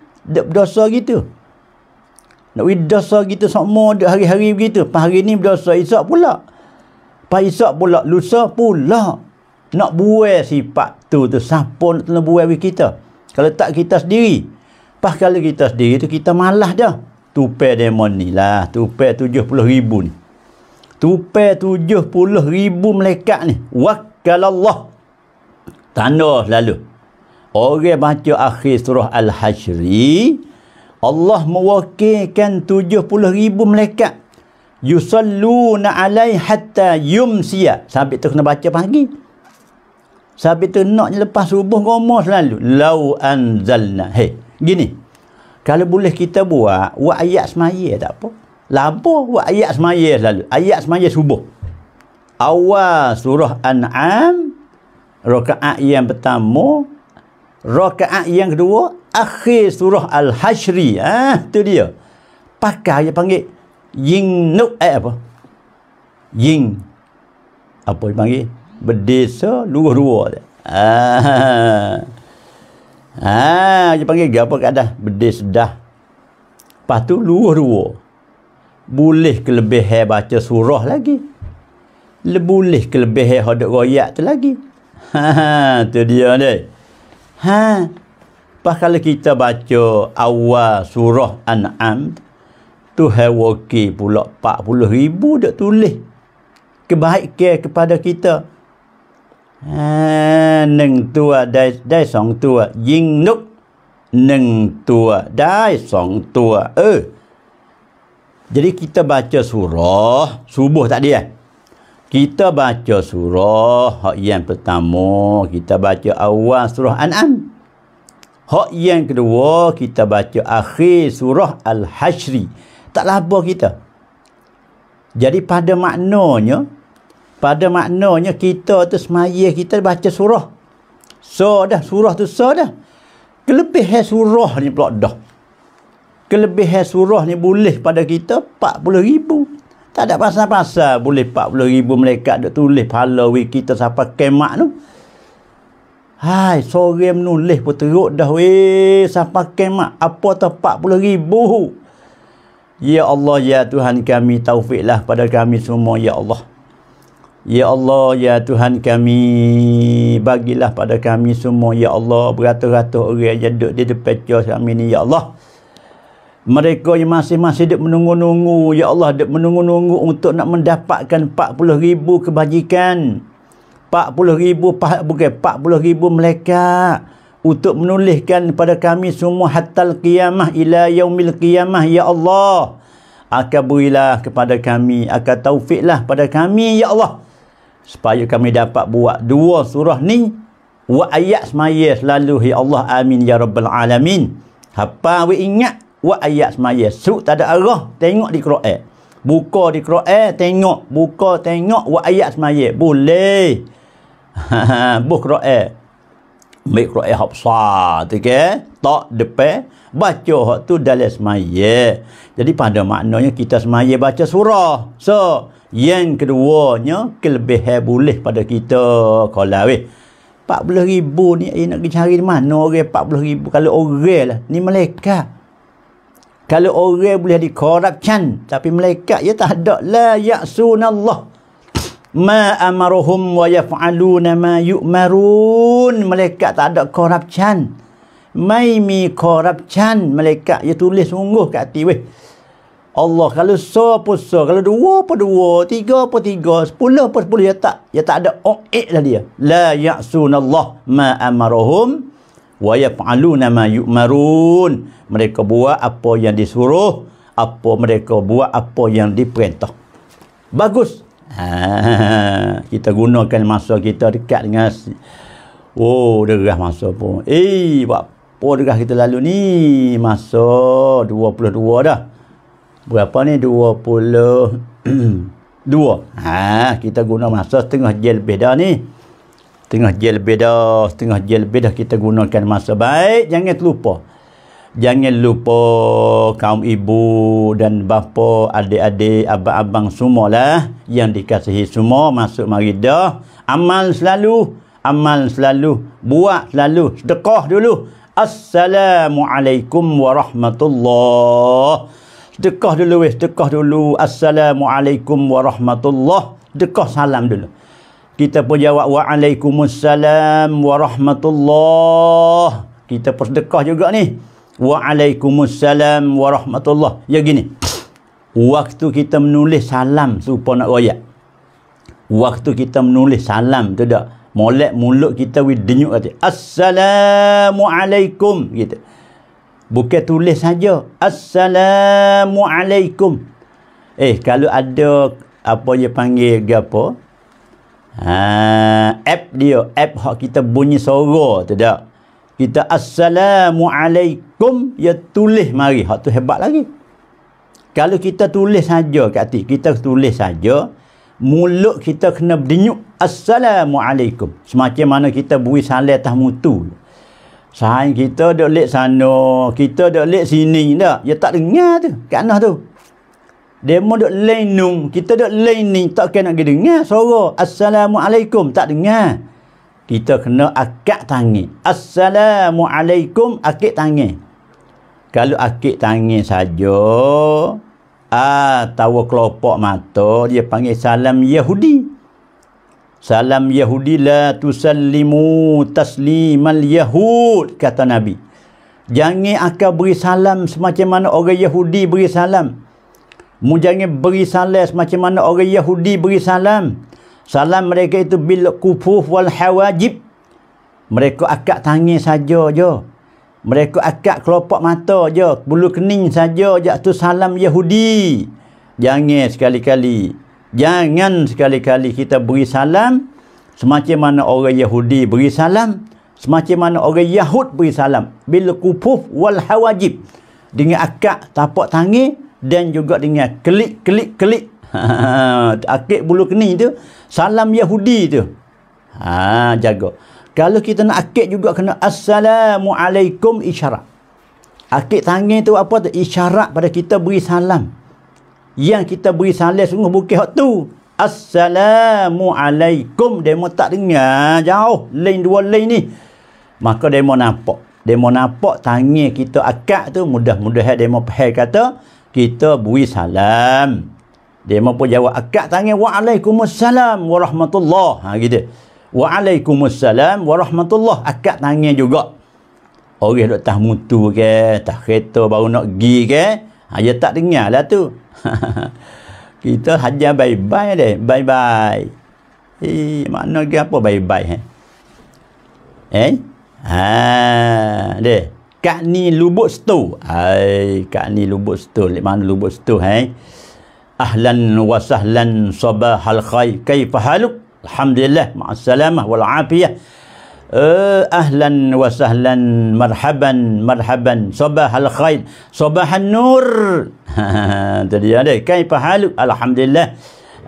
dosa gitu. nak pergi gitu semua hari-hari begitu lepas hari ni dosa isap pula lepas isap pula lusa pula nak buai sifat tu tu siapa nak tengah buai kita kalau tak kita sendiri lepas kalau kita sendiri tu kita malah dah tupai demon ni lah tupai puluh ribu ni tupai tujuh puluh ribu malaikat ni wakalallah tanda lalu orang baca akhir surah Al-Hashri Allah mewakilkan tujuh puluh ribu malaikat yusalluna alai hatta yumsia sampai tu kena baca pagi sampai tu nak lepas subuh koma selalu lau anzalna hei gini kalau boleh kita buat buat ayat semaya tak apa Labo buat ayat semaya selalu. Ayat semaya subuh. Awal surah An'am. Rokaat yang pertama. Rokaat yang kedua. Akhir surah Al-Hashri. Ah, ha, tu dia. Pakai dia panggil. Ying Nuk. Eh apa? Ying. Apa dia panggil? Berdesa luar dua Ah. Ha, ah, dia panggil apa kat dah? Berdesa dah. Lepas tu luar-luar boleh ke lebih hai baca surah lagi le boleh ke lebih hai hodok royak tu lagi ha, ha tu dia ni ha pas kalau kita baca awal surah an'am tu hai waki pula 40 ribu dak tulis kebaikan kepada kita ha neng tua dai dai song tua jing nuk neng tua dai song tua eh jadi kita baca surah subuh tadi eh. Kita baca surah hak yang pertama, kita baca awal surah An'am. Hak yang kedua, kita baca akhir surah Al-Hashri. Tak lama kita. Jadi pada maknanya, pada maknanya kita tu semaya kita baca surah. So dah, surah tu so dah. Kelebihan surah ni pula dah kelebihan surah ni boleh pada kita 40 ribu tak ada pasal-pasal boleh 40 ribu mereka duk tulis pahala kita siapa kemak tu hai sore menulis pun teruk dah weh sampai kemak apa tu 40 ribu Ya Allah, Ya Tuhan kami, taufiklah pada kami semua, Ya Allah. Ya Allah, Ya Tuhan kami, bagilah pada kami semua, Ya Allah. Beratus-ratus orang yang duduk di depan kami ni, Ya Allah. Mereka yang masih-masih dia menunggu-nunggu. Ya Allah, dia menunggu-nunggu untuk nak mendapatkan 40 ribu kebajikan. 40 ribu, bukan 40 ribu mereka Untuk menuliskan pada kami semua hatal qiyamah ila yaumil qiyamah. Ya Allah, akan berilah kepada kami. Akan taufiklah pada kami, Ya Allah. Supaya kami dapat buat dua surah ni. Wa ayat semaya selalu, Ya Allah, amin, Ya Rabbal Alamin. Apa we ingat buat ayat semaya suruh tak ada arah tengok di Quran buka di Quran tengok buka tengok buat ayat semaya boleh (laughs) buk Quran baik Quran hapsa tak ke tak depan baca hak tu dalam semaya jadi pada maknanya kita semaya baca surah so yang keduanya kelebihan boleh pada kita kalau weh 40,000 ni eh, nak pergi cari di mana orang 40,000 kalau orang lah ni malaikat kalau orang boleh jadi corruption tapi malaikat ya tak ada la ya'sunallah ma amaruhum wa yaf'aluna ma yu'marun malaikat tak ada korakkan. mai mi corruption malaikat ya tulis sungguh kat hati weh Allah kalau so pun so kalau dua pun dua tiga pun tiga sepuluh pun sepuluh ya tak ya tak ada oik lah dia la ya'sunallah ma amaruhum wa yaf'aluna ma yu'marun mereka buat apa yang disuruh apa mereka buat apa yang diperintah bagus ha, kita gunakan masa kita dekat dengan oh derah masa pun eh buat apa derah kita lalu ni masa 22 dah berapa ni 22 (clears throat) ha, kita guna masa setengah jel beda ni Tengah gel beda, setengah gel beda kita gunakan masa baik. Jangan terlupa. Jangan lupa kaum ibu dan bapa, adik-adik, abang-abang semualah yang dikasihi semua masuk mari dah. Amal selalu, amal selalu, buat selalu, sedekah dulu. Assalamualaikum warahmatullahi. Sedekah dulu weh, sedekah dulu. Assalamualaikum warahmatullahi. Dekah salam dulu. Kita pun jawab Waalaikumsalam Warahmatullah Kita persedekah juga ni Waalaikumsalam Warahmatullah Ya gini Waktu kita menulis salam supaya nak royak Waktu kita menulis salam tu tak Molek mulut kita with denyuk kata Assalamualaikum gitu. Bukan tulis saja Assalamualaikum Eh kalau ada apa dia panggil apa Ha, app dia, app hak kita bunyi suara tu tak. Kita assalamualaikum ya tulis mari. Hak tu hebat lagi. Kalau kita tulis saja kat hati, kita tulis saja, mulut kita kena denyuk assalamualaikum. Semacam mana kita bui salam atas mutu. Sahain kita dok lek sana, kita dok lek sini dah. Ya tak dengar tu. Kat tu. Demo duk nung kita duk lening tak kena nak dengar suara Assalamualaikum tak dengar. Kita kena akak tangi. Assalamualaikum akik tangi. Kalau akik tangi saja ah ah, kelopak mata dia panggil salam Yahudi. Salam Yahudi la tusallimu tasliman Yahud kata Nabi. Jangan akak beri salam semacam mana orang Yahudi beri salam. Mu jangan beri salam semacam mana orang Yahudi beri salam. Salam mereka itu bil kufuf wal hawajib. Mereka akak tangi saja je. Mereka akak kelopak mata je, bulu kening saja je tu salam Yahudi. Jangan sekali-kali. Jangan sekali-kali kita beri salam semacam mana orang Yahudi beri salam, semacam mana orang Yahud beri salam bil kufuf wal hawajib. Dengan akak tapak tangi dan juga dengan klik klik klik (laughs) akik bulu kening tu salam Yahudi tu ha, jaga kalau kita nak akik juga kena assalamu alaikum isyarat akik tangan tu apa tu isyarat pada kita beri salam yang kita beri salam sungguh tu assalamu alaikum demo tak dengar jauh lain dua lain ni maka demo nampak demo nampak tangan kita akak tu mudah-mudahan demo pahal kata kita beri salam dia mampu jawab akak tangan waalaikumussalam warahmatullah ha gitu waalaikumussalam warahmatullah akak tangan juga orang duk tah mutu ke tah kereta baru nak gi ke ha dia tak dengar lah tu (laughs) kita hajar bye-bye deh bye-bye eh makna dia apa bye-bye eh eh ha deh Kak ni lubuk setu. Hai, kak ni lubuk setu. Di mana lubuk setu, hai? Ahlan wa sahlan sabahal khai. haluk. Alhamdulillah. Ma'assalamah wal'afiyah. Uh, eh, ahlan wa sahlan marhaban marhaban sabah al khair sabah an nur (laughs) Tadi ada kai pahalu alhamdulillah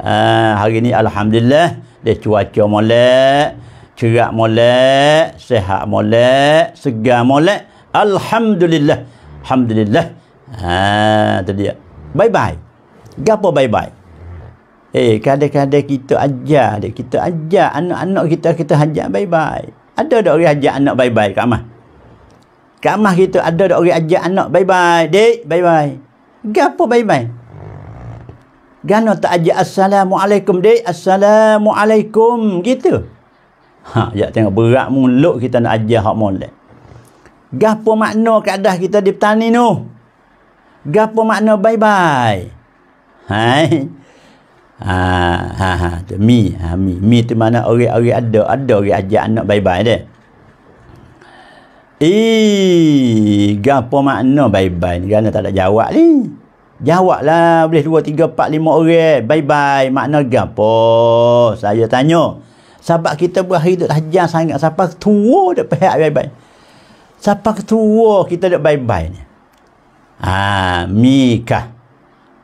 uh, hari ni alhamdulillah dia cuaca molek cerak molek sehat molek segar molek Alhamdulillah. Alhamdulillah. Ha, tu dia. Bye-bye. Gapo bye-bye? Eh, kadang-kadang kita ajar dia. Kita ajar anak-anak kita, kita ajar bye-bye. Ada tak orang ajar anak bye-bye kat Amah? Kat Amah kita ada tak orang ajar anak bye-bye? Dek, bye-bye. Gapo bye-bye? Gana tak ajar Assalamualaikum, dek? Assalamualaikum. Gitu. Ha, jap tengok berat mulut kita nak ajar hak molek. Gapo makna keadaan kita di petani ni? Gapo makna bye-bye? Hai. Ha ha ha tu mi ha mi mi tu mana orang-orang ada ada orang ajak anak bye-bye deh. i, gapo makna bye-bye? ni Gana tak ada jawab ni. Jawablah boleh 2 3 4 5 orang. Bye-bye makna gapo? Saya tanya. Sebab kita berakhir tu tajam sangat sampai tua dah pihak bye-bye. Siapa ketua kita nak bye-bye ni? Ha, mikah.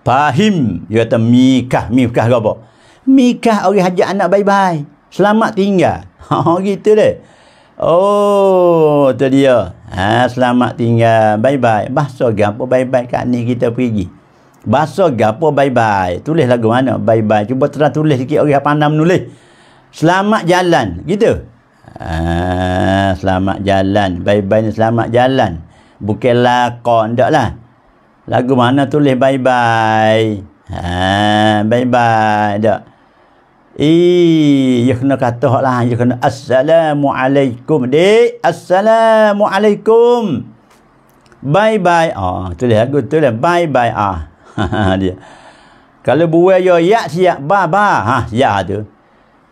Fahim. Dia kata Mika, Mikah apa? Mikah orang hajat anak bye-bye. Selamat tinggal. (laughs) Ha, gitu deh. Oh, tu dia. Ha, selamat tinggal. Bye-bye. Bahasa gapo bye-bye kat ni kita pergi. Bahasa gapo bye-bye. Tulis lagu mana? Bye-bye. Cuba terang tulis sikit orang pandang menulis. Selamat jalan. Gitu. Ah, selamat jalan. Bye-bye ni selamat jalan. Bukan lakon tak lah. Lagu mana tulis bye-bye. Ah, bye-bye tak. Ih, ya kena kata lah. Ya kena assalamualaikum. Dik, assalamualaikum. Bye-bye. Ah, oh, tulis lagu tu tulis. Bye-bye. Ah, (laughs) dia. Kalau buaya ya siap. Ba-ba. Ha, ya, tu.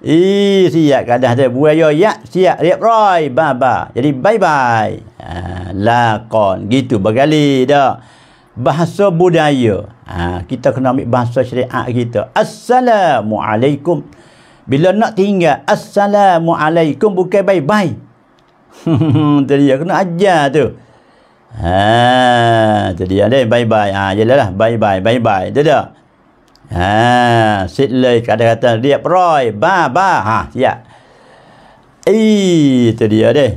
I siap kadah dia buaya ya siap riap roy ba ba jadi bye bye ha, lakon gitu bergali dah bahasa budaya ha, kita kena ambil bahasa syariat kita assalamualaikum bila nak tinggal assalamualaikum bukan bye bye (laughs) jadi aku nak ajar tu ha jadi ada bye bye ha jelah bye bye bye bye dah Ha, sit le kata kata dia proy ba ba ha ya. I tu dia deh.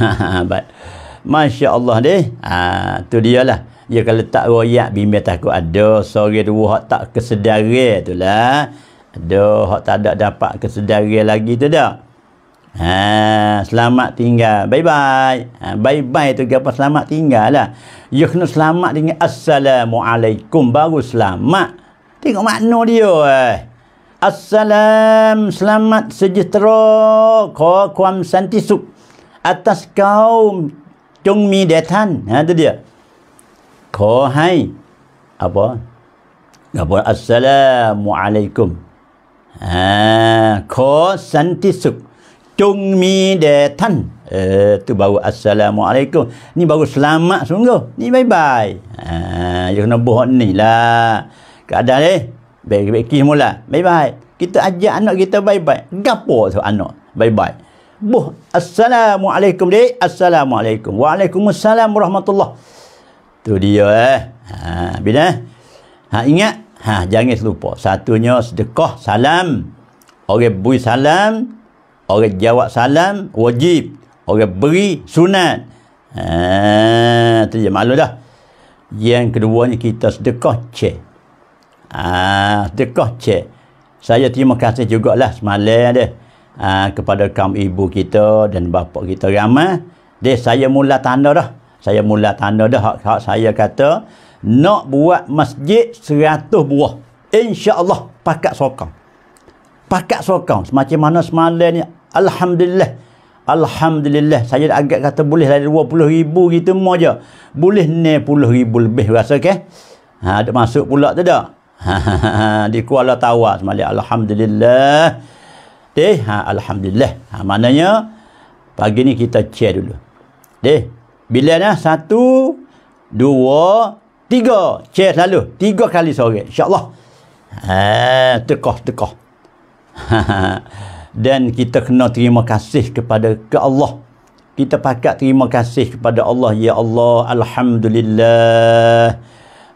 Ha, ha, ha Masya-Allah deh. Ha tu dialah. Dia kalau tak royak bimbing takut ada sore dua hak tak kesedaran tu lah. Ada hak tak ada dapat kesedaran lagi tu dah. Ha, selamat tinggal. Bye-bye. Ha, bye-bye tu gapa selamat tinggal lah. Ya kena selamat dengan Assalamualaikum baru selamat. Tengok makna dia eh. Assalam, selamat sejahtera, kuam santisuk atas kau cung mi datan. Ha tu dia. Ko hai apa? Apa assalamualaikum. Ha, ko santisuk cung mi datan. Eh ha, tu baru assalamualaikum. Ni baru selamat sungguh. Ni bye bye. Ha, ya kena bohong ni lah. Kadang ni, baik-baik kisah mula. Baik-baik. Kita ajak anak kita baik-baik. Gapo tu anak? Baik-baik. Buh, Assalamualaikum dek. Assalamualaikum. Waalaikumsalam warahmatullah. Tu dia eh. Ha, bila? Ha, ingat? Ha, jangan lupa. Satunya sedekah salam. Orang beri salam. Orang jawab salam. Wajib. Orang beri sunat. Ha, tu dia malu dah. Yang keduanya kita sedekah cek. Ah, dekah cik. Saya terima kasih juga lah semalam deh Ah, kepada kaum ibu kita dan bapa kita ramah. Deh saya mula tanda dah. Saya mula tanda dah. Hak, hak saya kata, nak buat masjid seratus buah. Insya Allah pakat sokong. Pakat sokong. Semacam mana semalam ni. Alhamdulillah. Alhamdulillah. Saya agak kata boleh lah dua puluh ribu gitu mu je. Boleh ni puluh ribu lebih rasa ke. Okay? Ha, ada masuk pula tu tak? (laughs) di Kuala Tawar semalam alhamdulillah. Deh, ha alhamdulillah. Ha maknanya pagi ni kita cek dulu. Deh, bila dah 1 2 3 cek selalu 3 kali sore insyaallah. Ha tekah tekah. (laughs) Dan kita kena terima kasih kepada ke Allah. Kita pakat terima kasih kepada Allah. Ya Allah, Alhamdulillah.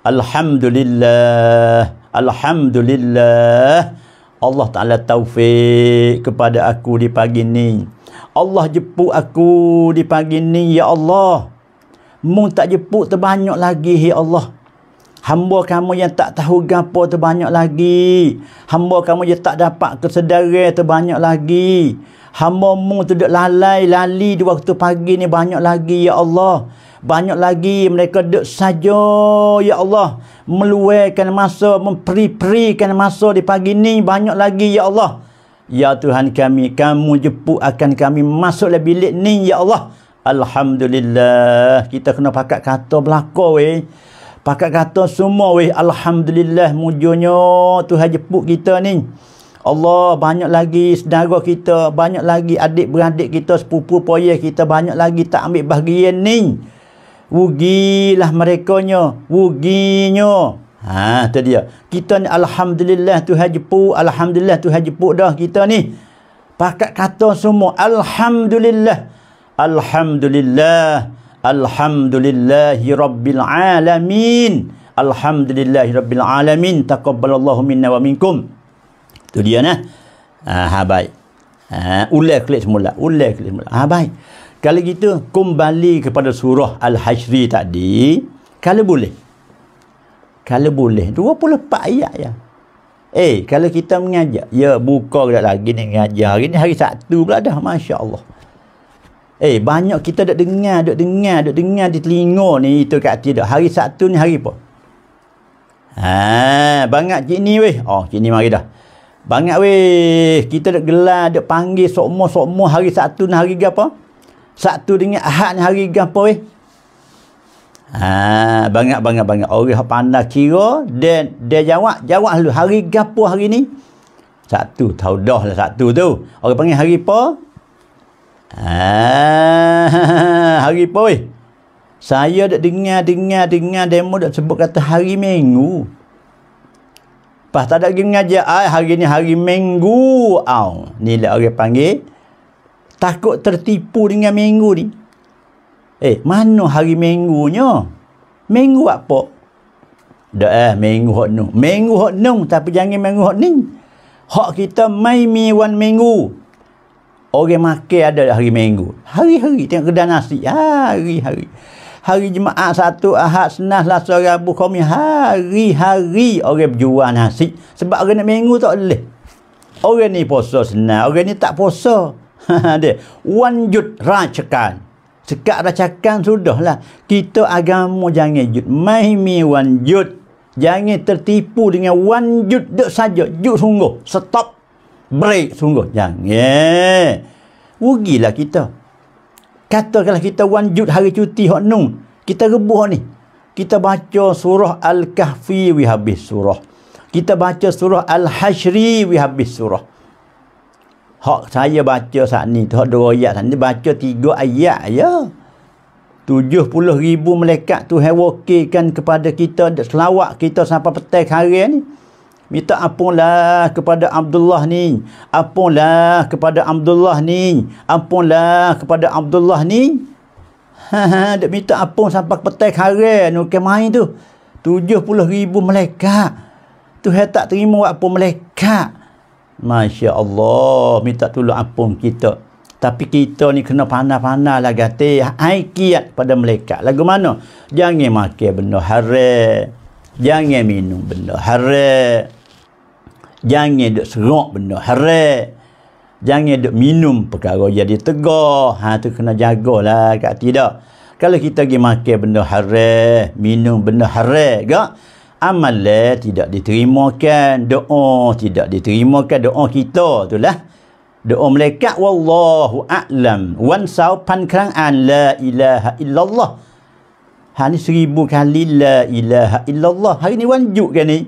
Alhamdulillah. Alhamdulillah Allah Ta'ala taufik kepada aku di pagi ni Allah jepuk aku di pagi ni Ya Allah Mung tak jeput terbanyak lagi Ya Allah Hamba kamu yang tak tahu gapo terbanyak lagi. Hamba kamu yang tak dapat kesedaran terbanyak lagi. Hamba mu duduk lalai lali di waktu pagi ni banyak lagi ya Allah banyak lagi mereka duduk saja ya Allah meluahkan masa memperiperikan masa di pagi ni banyak lagi ya Allah ya Tuhan kami kamu jemput akan kami masuk dalam bilik ni ya Allah alhamdulillah kita kena pakat kata belako weh pakat kata semua weh alhamdulillah mujonyo Tuhan jemput kita ni Allah banyak lagi saudara kita banyak lagi adik beradik kita sepupu poyah kita banyak lagi tak ambil bahagian ni Rugilah merekanya. Ruginya. Ha, tu dia. Kita ni Alhamdulillah tu hajipuk. Alhamdulillah tu hajipuk dah kita ni. Pakat kata semua. Alhamdulillah. Alhamdulillah. Alhamdulillahi Rabbil Alamin. Alhamdulillahi Rabbil Alamin. Taqabbalallahu minna wa minkum. Tu dia nah. Ha, ha baik. Ha, ulai klik semula. Ulai klik semula. Ha, baik. Kalau kita kembali kepada surah Al-Hashri tadi, kalau boleh. Kalau boleh, 24 ayat ya. Eh, kalau kita mengajar, ya buka ke lagi ni mengajar. Hari ni hari Sabtu pula dah, Masya Allah. Eh, banyak kita dah dengar, dah dengar, dah dengar di telinga ni, itu kat tidak. Hari satu ni hari apa? Haa, banyak cik ni weh. Oh, cik ni mari dah. Banyak weh, kita dah gelar, dah panggil, sokmo-sokmo hari satu ni hari apa? Apa? Satu dengan Ahadnya hari gapo weh? Ha, banyak-banyak-banyak orang pandai kira dan dia jawab, jawab lu hari gapo hari ni? Satu tahu dah lah satu tu. Orang panggil hari apa? Ha, (laughs) hari apa weh? Saya dah dengar, dengar, dengar demo dah sebut kata hari minggu. Lepas tak ada lagi mengajar, ah, hari ni hari minggu. Au. Ni lah orang panggil takut tertipu dengan minggu ni eh mana hari minggunya minggu apa dah eh minggu hok nung minggu hok nung tapi jangan minggu hok ni hok kita mai mi wan minggu orang makan ada hari minggu hari-hari tengok kedai nasi hari-hari hari Jumaat satu ahad senas lasa rabu kami hari-hari orang berjual nasi sebab orang nak minggu tak boleh orang ni poso senas orang ni tak poso (laughs) dia wanjud rajakan sekat rajakan lah. kita agama jangan jut mai mi wanjud jangan tertipu dengan wanjud dak saja jut sungguh stop break sungguh jangan rugilah kita katakanlah kita wanjud hari cuti hok nung kita rebuh ni kita baca surah al-kahfi wi habis surah kita baca surah al-hasyri wi habis surah Hak saya baca saat ni, hak ayat saat ni, baca tiga ayat ya. Tujuh puluh ribu melekat tu hewakikan kepada kita, selawat kita sampai petai hari ni. Minta ampunlah kepada Abdullah ni. Ampunlah kepada Abdullah ni. Ampunlah kepada Abdullah ni. Ha, ha minta ampun sampai petai hari ni. main tu. Tujuh puluh ribu melekat. Tu hewak tak terima apa melekat. Masya Allah, minta tolong apun kita. Tapi kita ni kena panah-panah lah kata. Hai kiat pada mereka. Lagu mana? Jangan makan benda haram. Jangan minum benda haram. Jangan duduk serok benda haram. Jangan duduk minum perkara jadi tegur. Ha, tu kena jagalah kat tidak. Kalau kita pergi makan benda haram, minum benda haram, amalan tidak diterimakan doa tidak diterimakan doa kita tu lah doa malaikat wallahu a'lam wan sau pan kerang an la ilaha illallah hari ni seribu kali la ilaha illallah hari ni wanjuk kan ni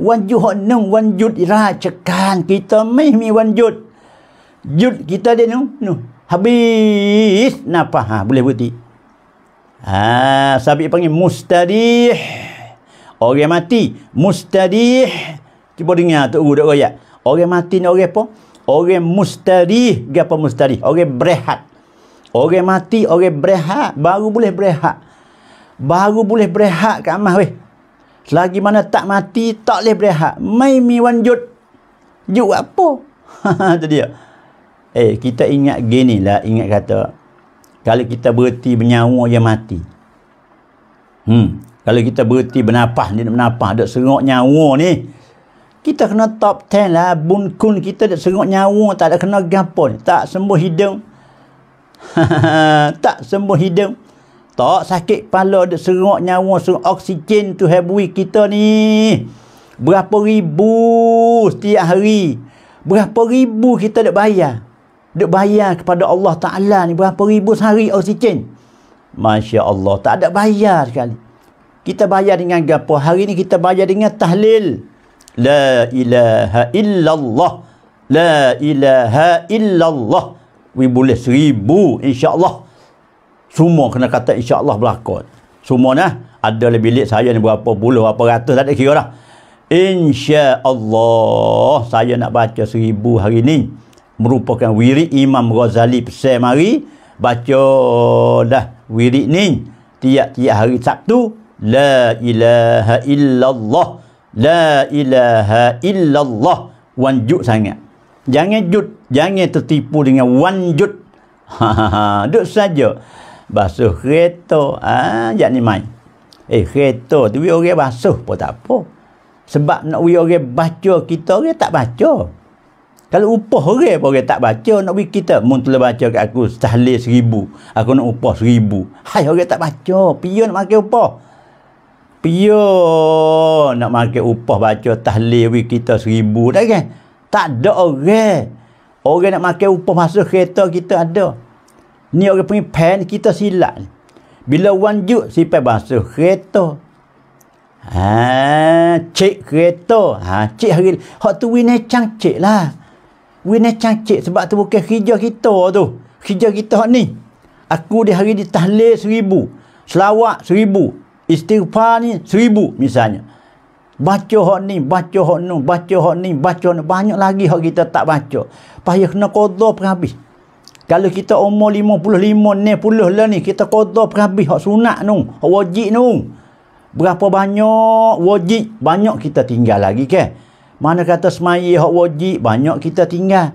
wanjuk hak nung wanjud racakan kita meh mi wanjud jut kita dia nung nu habis napa ha boleh berhenti ha sabik panggil mustadih orang mati mustadih cuba dengar tok guru dak royak orang mati ni orang apa orang mustadih gapo mustadih orang berehat orang mati orang berehat baru boleh berehat baru boleh berehat kat amah weh selagi mana tak mati tak boleh berehat mai mi wanjut jut apa (laughs) tu dia eh kita ingat gini lah ingat kata kalau kita berhenti bernyawa yang mati hmm kalau kita berhenti bernafas ni bernafas dak serok nyawa ni kita kena top 10 lah bun kun kita dak serok nyawa tak ada kena gapo ni tak sembuh hidung (laughs) tak sembuh hidung tak sakit kepala dak serok nyawa serok oksigen tu habui kita ni berapa ribu setiap hari berapa ribu kita dak bayar dak bayar kepada Allah Taala ni berapa ribu sehari oksigen Masya Allah tak ada bayar sekali kita bayar dengan gapo hari ni kita bayar dengan tahlil la ilaha illallah la ilaha illallah we boleh seribu insya Allah. semua kena kata insya Allah belakon semua nah ada dalam bilik saya ni berapa puluh berapa ratus tak ada kira dah Allah saya nak baca seribu hari ni merupakan wirid Imam Ghazali pesan mari baca dah wirid ni tiap-tiap hari Sabtu La ilaha illallah. La ilaha illallah. Wanjut sangat. Jangan jut. Jangan tertipu dengan wanjut. (laughs) Ha, ha, ha. Duduk saja. Basuh kereta. Ah, jangan ni main. Eh, kereta. Tapi orang basuh pun tak apa. Sebab nak beri orang baca kita, orang tak baca. Kalau upah orang pun orang tak baca, nak beri kita. Mereka baca kat aku, setahlil seribu. Aku nak upah seribu. Hai, orang tak baca. Pian nak makan upah. Pia nak makan upah baca tahlewi kita seribu tak kan? Tak ada orang. Orang nak makan upah masuk kereta kita ada. Ni orang punya pen kita silap Bila wanjuk sipai bahasa kereta. Ha, cek kereta. Ha, cek hari hak tu wi necang cek lah. Wi necang cek sebab tu bukan kerja kita tu. Kerja kita ni. Aku di hari di tahlil seribu. Selawat seribu istighfar ni seribu misalnya baca hok ni baca hok nu baca hok ni baca hok ni banyak lagi hok kita tak baca payah kena qada perhabis kalau kita umur 55 puluh lah ni kita qada perhabis hak sunat nu hak wajib nu berapa banyak wajib banyak kita tinggal lagi ke mana kata semai hak wajib banyak kita tinggal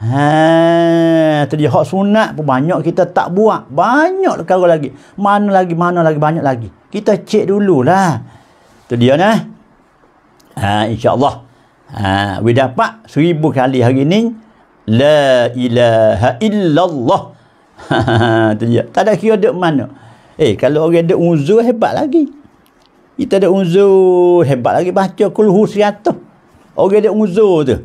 ha tadi hok sunat pun banyak kita tak buat banyak perkara lagi mana lagi mana lagi, banyak lagi kita cek dululah tu dia nah ha Allah, ha we dapat seribu kali hari ni la ilaha illallah (laughs) tu dia tak ada kira duk mana eh kalau orang ada uzur hebat lagi kita ada uzur hebat lagi baca kul husyatu orang ada uzur tu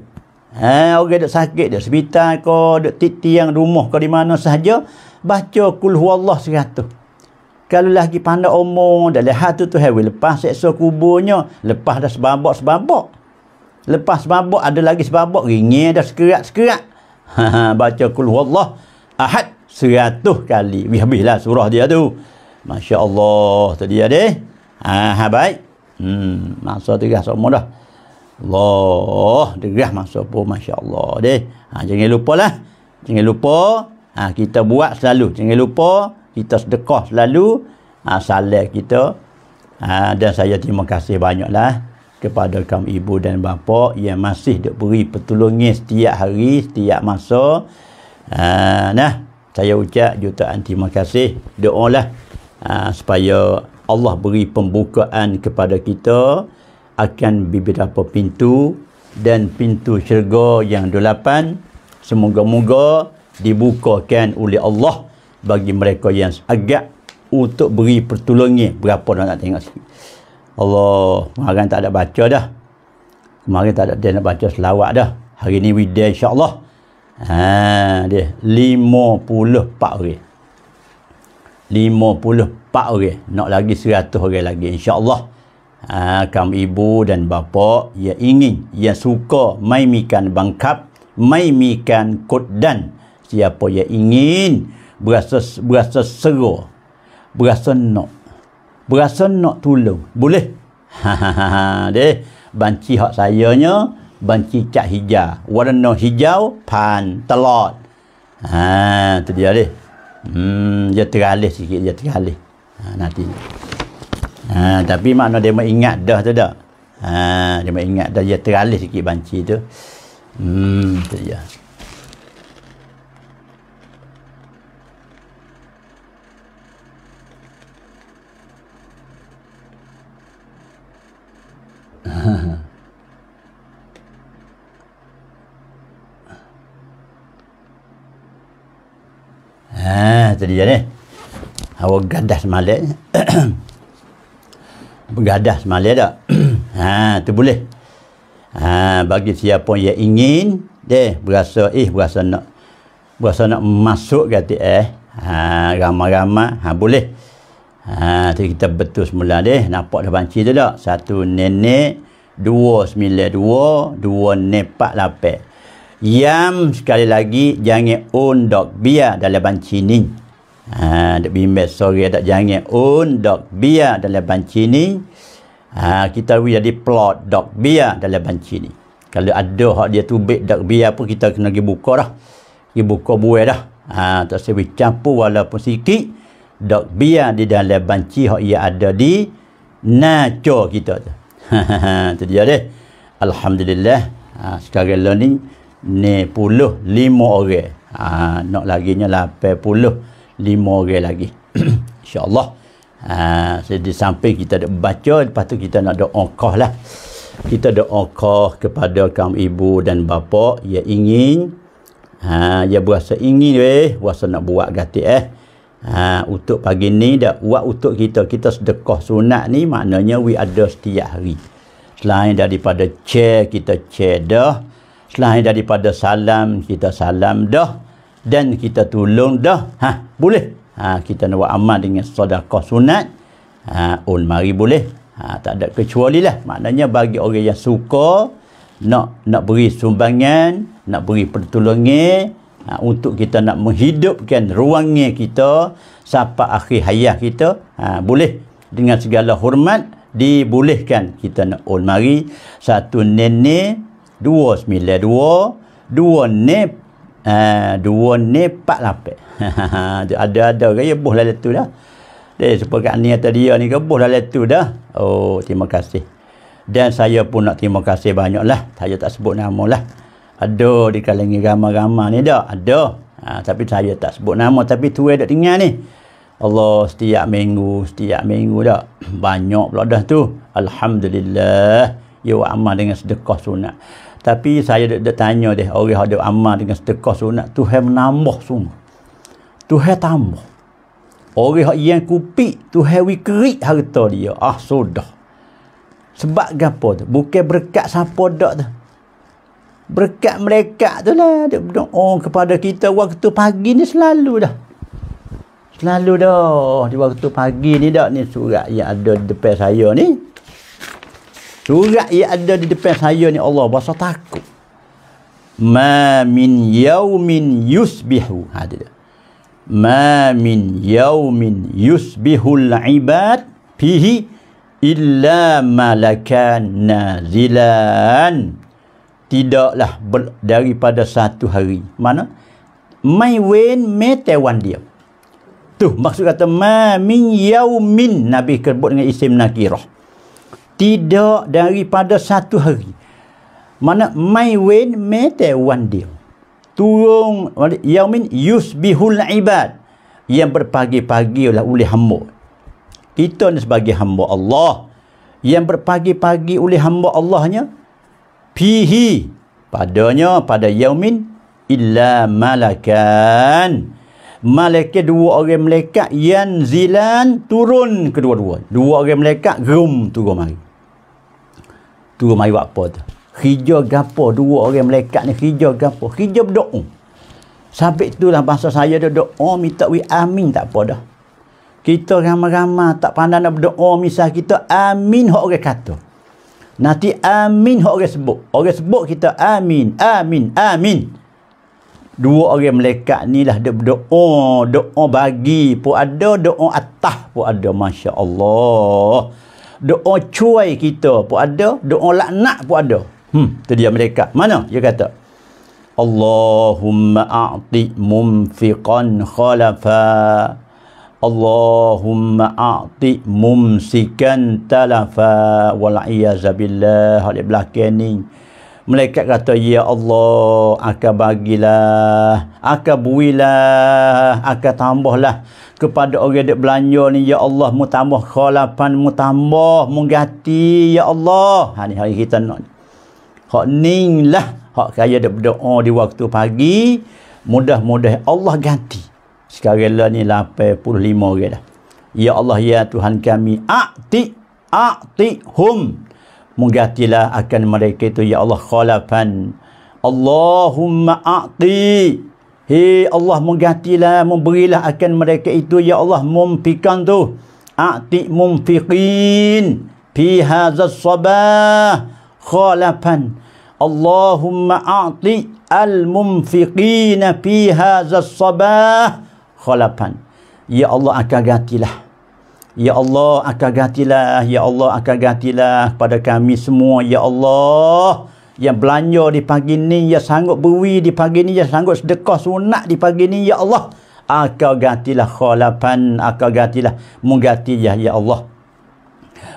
ha orang ada sakit dia Sebitan, kau dekat yang rumah kau di mana sahaja baca kul huwallah 100 kalau lagi pandai umur dah lihat tu tu hewi lepas seksa kuburnya lepas dah sebabak sebabak lepas sebabak ada lagi sebabak ringin dah sekerat sekerat baca kul wallah ahad seratus kali habislah surah dia tu Masya Allah tadi ada ha, ha, baik hmm, masa terah semua dah Allah terah masa pun Masya Allah deh. ha, jangan lupa lah jangan lupa ha, kita buat selalu jangan lupa kita sedekah selalu ha, salih kita ha, dan saya terima kasih banyaklah kepada kaum ibu dan bapa yang masih duk beri pertolongan setiap hari setiap masa ha, nah saya ucap jutaan terima kasih doalah ha, supaya Allah beri pembukaan kepada kita akan beberapa pintu dan pintu syurga yang delapan semoga-moga dibukakan oleh Allah bagi mereka yang agak untuk beri pertolongan berapa nak tengok sikit Allah kemarin tak ada baca dah kemarin tak ada dia nak baca selawat dah hari ni wida insyaAllah ha, dia 54 orang 54 orang nak lagi 100 orang lagi insya Allah. ha, kamu ibu dan bapa yang ingin yang suka maimikan bangkap maimikan kodan siapa yang ingin berasa berasa seru berasa nak berasa nak tolong boleh ha (laughs) deh banci hak saya sayanya banci cak hijau warna hijau pan telot ha tu dia deh hmm dia teralih sikit dia teralih ha nanti ha tapi makna dia mau ingat dah tu dah ha dia mau ingat dah dia teralih sikit banci tu hmm tu dia (laughs) ah, tadi jadi. Awak gadah semalai. Bergadah (coughs) semalai tak? ha, (coughs) tu boleh. Ha, bagi siapa yang ingin, deh berasa eh berasa nak berasa nak masuk kata eh. Ha, ramai-ramai, ha boleh. Ha, tadi kita betul semula deh. Nampak dah banci tu tak? Satu nenek Dua dua dua sembilan 292-248. Yam sekali lagi jangan undok biar dalam banci ni. Ha dok bimbe sorry tak jangan undok biar dalam banci ni. Ha kita wi jadi plot dok bia dalam banci ni. Kalau ada hak dia tubik dok bia pun kita kena pergi buka dah. Pergi buka buai dah. Ha tak sebi campur walaupun sikit dok bia di dalam banci hak ia ada di naco kita tu. (laughs) itu dia deh Alhamdulillah ha, sekarang ni ni puluh lima orang ha, nak lagi nya lah lapan puluh lima orang lagi (clears throat) insyaAllah ha, so, di samping kita ada baca lepas tu kita nak doa lah kita doa kepada kaum ibu dan bapa yang ingin ha, yang berasa ingin weh berasa nak buat gati eh ha, untuk pagi ni dah buat untuk kita kita sedekah sunat ni maknanya we ada setiap hari selain daripada chair kita chair dah selain daripada salam kita salam dah dan kita tolong dah ha boleh ha kita nak buat amal dengan sedekah sunat ha ul mari boleh ha tak ada kecuali lah maknanya bagi orang yang suka nak nak beri sumbangan nak beri pertolongan ha, untuk kita nak menghidupkan ruangnya kita sampai akhir hayat kita ha, boleh dengan segala hormat dibolehkan kita nak ol mari satu nenek, dua sembilan dua dua ne eh, dua ne pak lapik (laughs) ada ada gaya boh lalat tu dah dia sebab kat niat dia ni kebuh lalat tu dah oh terima kasih dan saya pun nak terima kasih banyaklah saya tak sebut nama lah ada di kalangan ramah-ramah ni dah ada ha, tapi saya tak sebut nama tapi tu yang tinggal ni Allah setiap minggu setiap minggu dah (clears throat) banyak pula dah tu Alhamdulillah ia amal dengan sedekah sunat tapi saya dah, dah tanya dia orang ada amal dengan sedekah sunat Tuhan menambah sungguh Tuhan tambah orang yang kupik Tuhan wikrik harta dia ah sudah sebab apa tu bukan berkat siapa dah tu berkat mereka tu lah dia berdoa oh, kepada kita waktu pagi ni selalu dah selalu dah di waktu pagi ni dah ni surat yang ada di depan saya ni surat yang ada di depan saya ni Allah bahasa takut ma min yaumin yusbihu ha dia ma min yaumin yusbihul ibad fihi illa malakan nazilan tidaklah daripada satu hari mana mai wen me tewan dia tu maksud kata ma min yaumin nabi kerbut dengan isim nakirah tidak daripada satu hari mana mai wen me tewan dia turung yaumin yusbihul ibad yang berpagi-pagi oleh oleh hamba kita ni sebagai hamba Allah yang berpagi-pagi oleh hamba Allahnya bihi padanya pada yaumin illa malakan malaikat dua orang malaikat yan zilan turun kedua-dua dua orang malaikat gerum turun mari turun mari buat apa tu hijau gapo dua orang malaikat ni hijau gapo hijau berdoa sampai itulah bahasa saya dia doa minta we amin tak apa dah kita ramai-ramai tak pandai nak berdoa misal kita amin hok orang kata Nanti amin orang sebut. Orang sebut kita amin, amin, amin. Dua orang melekat ni lah dia berdoa. Doa bagi pun ada, doa atas pun ada. Masya Allah. Doa cuai kita pun ada, doa laknak pun ada. Hmm, tu dia melekat. Mana? Dia kata. Allahumma a'ti mumfiqan khalafah. Allahumma a'ti mumsikan talafa wal iazabilah oleh belakang ni Malaikat kata ya Allah akan bagilah akan builah akan tambahlah kepada orang yang belanja ni ya Allah mu tambah khalapan mu tambah mengganti ya Allah ha ni hari kita nak hak ning lah hak kaya berdoa di waktu pagi mudah-mudah Allah ganti sekarang lah ni 85 orang dah ya Allah ya Tuhan kami a'ti a'ti hum mugatilah akan mereka itu ya Allah khalafan Allahumma a'ti Hei Allah mugatilah memberilah akan mereka itu ya Allah mumpikan tu a'ti mumpikin fi hazas sabah khalafan Allahumma a'ti al-mumfiqina fi hazas sabah khalapan. Ya Allah akan gantilah. Ya Allah akan gantilah. Ya Allah akan gantilah pada kami semua. Ya Allah yang belanja di pagi ni, yang sanggup beri di pagi ni, yang sanggup sedekah sunat di pagi ni. Ya Allah akan gantilah khalapan. Akan gantilah. Menggantilah Ya Allah.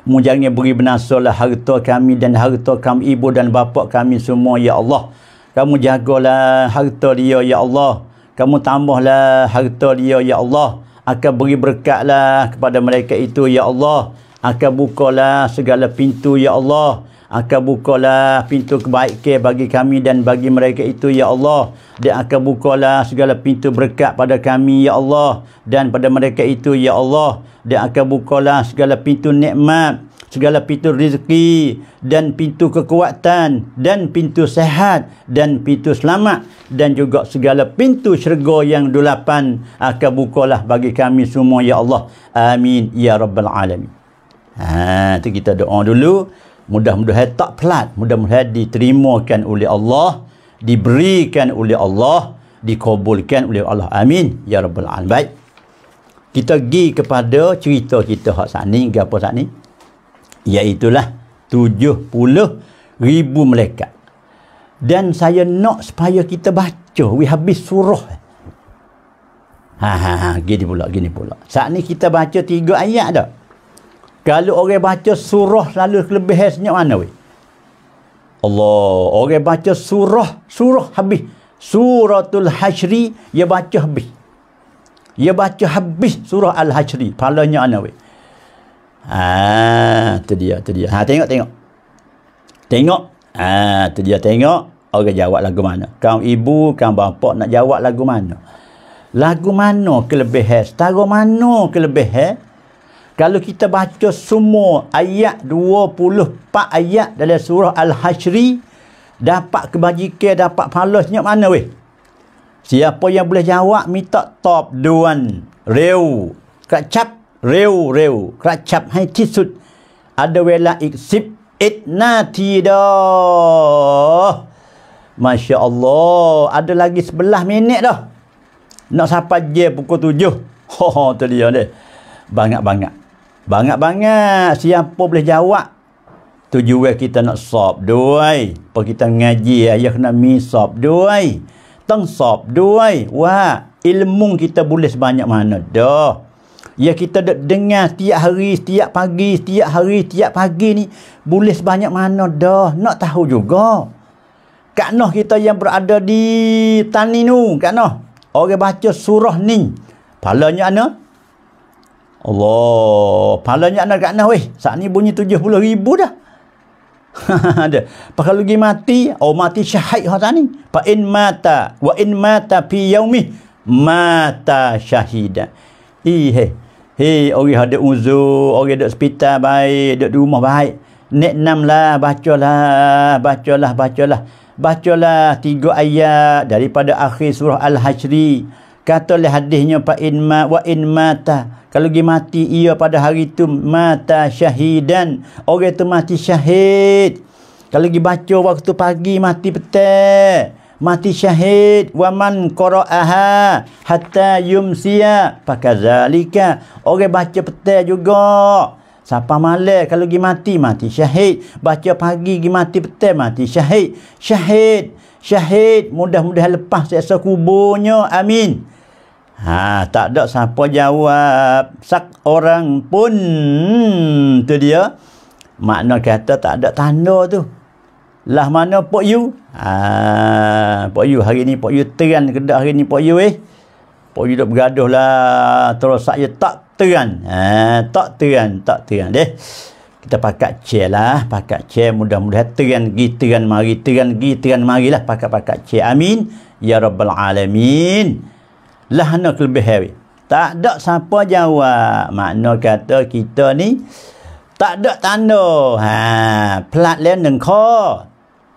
Mu jangan beri benasalah harta kami dan harta kami ibu dan bapa kami semua. Ya Allah. Kamu jagalah harta dia, Ya Allah kamu tambahlah harta dia ya Allah akan beri berkatlah kepada mereka itu ya Allah akan bukalah segala pintu ya Allah akan bukalah pintu kebaikan bagi kami dan bagi mereka itu ya Allah Dia akan bukalah segala pintu berkat pada kami ya Allah dan pada mereka itu ya Allah Dia akan bukalah segala pintu nikmat segala pintu rezeki dan pintu kekuatan dan pintu sehat dan pintu selamat dan juga segala pintu syurga yang dulapan akan ah, bukalah bagi kami semua ya Allah. Amin ya rabbal alamin. Ha tu kita doa dulu. Mudah-mudahan tak pelat, mudah-mudahan diterimakan oleh Allah, diberikan oleh Allah, dikabulkan oleh Allah. Amin ya rabbal alamin. Baik. Kita pergi kepada cerita kita hak sat ni, gapo sat ni? iaitulah puluh ribu malaikat dan saya nak supaya kita baca we habis surah ha ha ha gini pula gini pula saat ni kita baca tiga ayat dah kalau orang baca surah lalu kelebihan senyap mana we? Allah orang baca surah surah habis suratul Hashri, dia baca habis dia baca habis surah al Hashri. palanya mana weh Ah, tu dia, tu dia. Ha tengok, tengok. Tengok. Ah, tu dia tengok orang jawab lagu mana. Kaum ibu, kaum bapa nak jawab lagu mana? Lagu mana kelebihan? Setara mana kelebihan? Kalau kita baca semua ayat 24 ayat dalam surah Al-Hashri, dapat kebajikan, dapat pahala mana weh? Siapa yang boleh jawab, minta top 2 rew, Kacap เร็วๆกระชับให้ที่สุดอัดเวลาอีก11นาทีดอ Masya Allah ada lagi 11 minit dah nak sampai je pukul 7 (laughs) ho ho tu banyak-banyak banyak-banyak siapa boleh jawab tujuan kita nak sob duai apa kita ngaji ayah kena mi sob duai tong sob duai wah ilmu kita boleh sebanyak mana dah Ya kita dek dengar setiap hari, setiap pagi, setiap hari, setiap pagi ni boleh sebanyak mana dah. Nak tahu juga. Kak Noh kita yang berada di Taninu, Kak Noh. Orang baca surah ni. Palanya ana? Allah, palanya ana Kak Noh weh. Saat ni bunyi 70,000 dah. (laughs) Ada. Pakal lagi mati, oh mati syahid hak tani. Fa in mata wa in mata fi yaumi mata syahida. Ihe. Hei, orang ada uzur, orang ada hospital baik, ada di rumah baik. Nek enam lah, bacalah, bacalah, bacalah. Bacalah tiga ayat daripada akhir surah Al-Hajri. Kata oleh hadisnya, Pak Inma, wa inmata. Kalau dia mati, ia pada hari itu mata syahidan. Orang itu mati syahid. Kalau dia baca waktu pagi, mati petai mati syahid wa man qara'aha hatta yumsiya fakazalika orang baca petai juga siapa malas kalau gi mati mati syahid baca pagi gi mati petai mati syahid syahid syahid mudah-mudahan lepas seksa kuburnya amin Ha, tak ada siapa jawab. Sak orang pun hmm, tu dia. Makna kata tak ada tanda tu lah mana pok you ah ha, pok you hari ni pok you teran kedak hari ni pok you eh pok you dok bergaduh lah terus saya tak teran ah tak teran tak teran deh kita pakat chair lah pakat chair mudah-mudahan teran gi teran mari teran gi teran mari lah pakat-pakat chair amin ya rabbal alamin lah nak kelebih hari tak ada siapa jawab makna kata kita ni tak ada tanda ha pelat lain dengan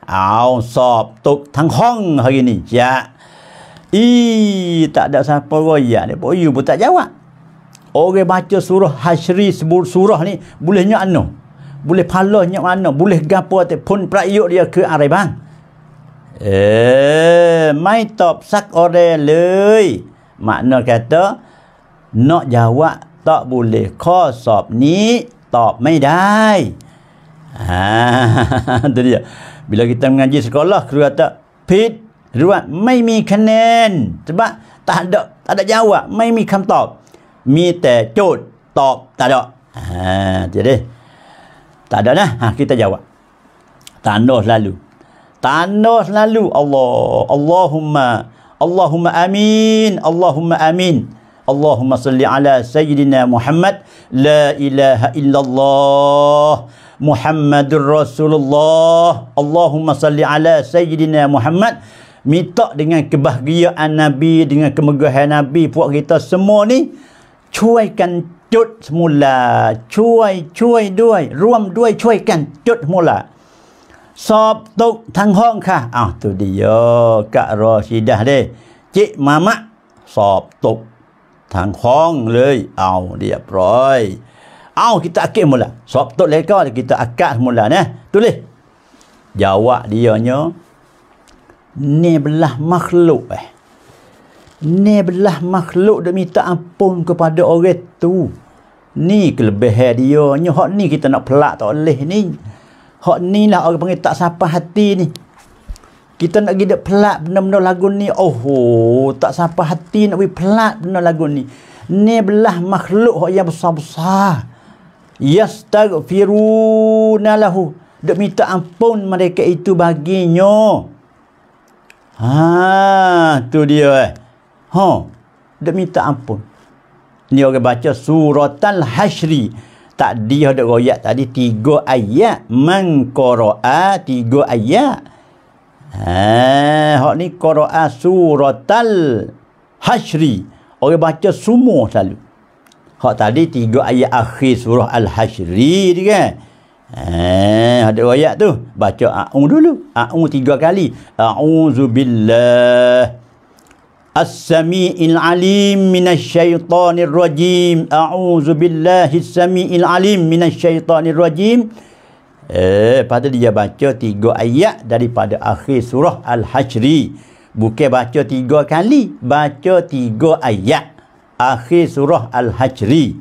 ha, sob tuk tang hong hari ni ya i tak ada siapa royak ni boy pun tak jawab orang baca surah hasri sebut surah ni boleh nyak anu boleh pala nyak mana boleh gapo te pun prayuk dia ke arai bang eh mai top sak ore leui makna kata nak jawab tak boleh kau sob ni tak ไม่ได้อ่าตัวเดียว (laughs) Bila kita mengaji sekolah, guru kata, Pit, ruat, mai mi kanen. Sebab tak ada, tak ada jawab, mai mi kam tob. Mi te cut, tob, tak ada. Ha, jadi, tak ada lah, ha, kita jawab. Tanda selalu. Tanda selalu, Allah. Allahumma, Allahumma amin, Allahumma amin. Allahumma salli ala Sayyidina Muhammad. La ilaha illallah. Allahumma. Muhammadur Rasulullah. Allahumma salli ala Sayyidina Muhammad. Minta dengan kebahagiaan Nabi, dengan kemegahan Nabi, puak kita semua ni, cuaikan cut semula. Cuai, cuai duai. Ruam duai cuaikan cut semula. Sob tuk tang hong kah? Ah, tu dia. Kak Rasidah deh. Cik mamak, sob tuk tang hong leh. Ah, dia peroi. Au kita akik mula. Sebab tu leka kita akak semula ni. Eh? Tulis. Jawab dia nya. Ni belah makhluk eh. Ni belah makhluk dia minta ampun kepada orang tu. Ni kelebihan dia nya. Hak ni kita nak pelak tak boleh ni. Hak ni lah orang panggil tak sapa hati ni. Kita nak gidak pelak benda-benda lagu ni. Oh, tak sapa hati nak we pelak benda lagu ni. Ni belah makhluk yang besar-besar yastaghfiruna lahu dak minta ampun mereka itu baginyo ha tu dia eh ha dak minta ampun ni orang baca suratal al tak dia dak royak tadi tiga ayat man qaraa tiga ayat ha hok ni qaraa suratal al-hasyri orang baca semua selalu Hak tadi tiga ayat akhir surah Al-Hashri ni kan. Eh, ada ayat tu. Baca A'un dulu. A'un tiga kali. A'udzu billah. As-sami'il alim minasyaitanir rajim. A'udzu billahi as-sami'il alim minasyaitanir rajim. Eh, pada dia baca tiga ayat daripada akhir surah Al-Hashri. Bukan baca tiga kali, baca tiga ayat akhir surah Al-Hajri.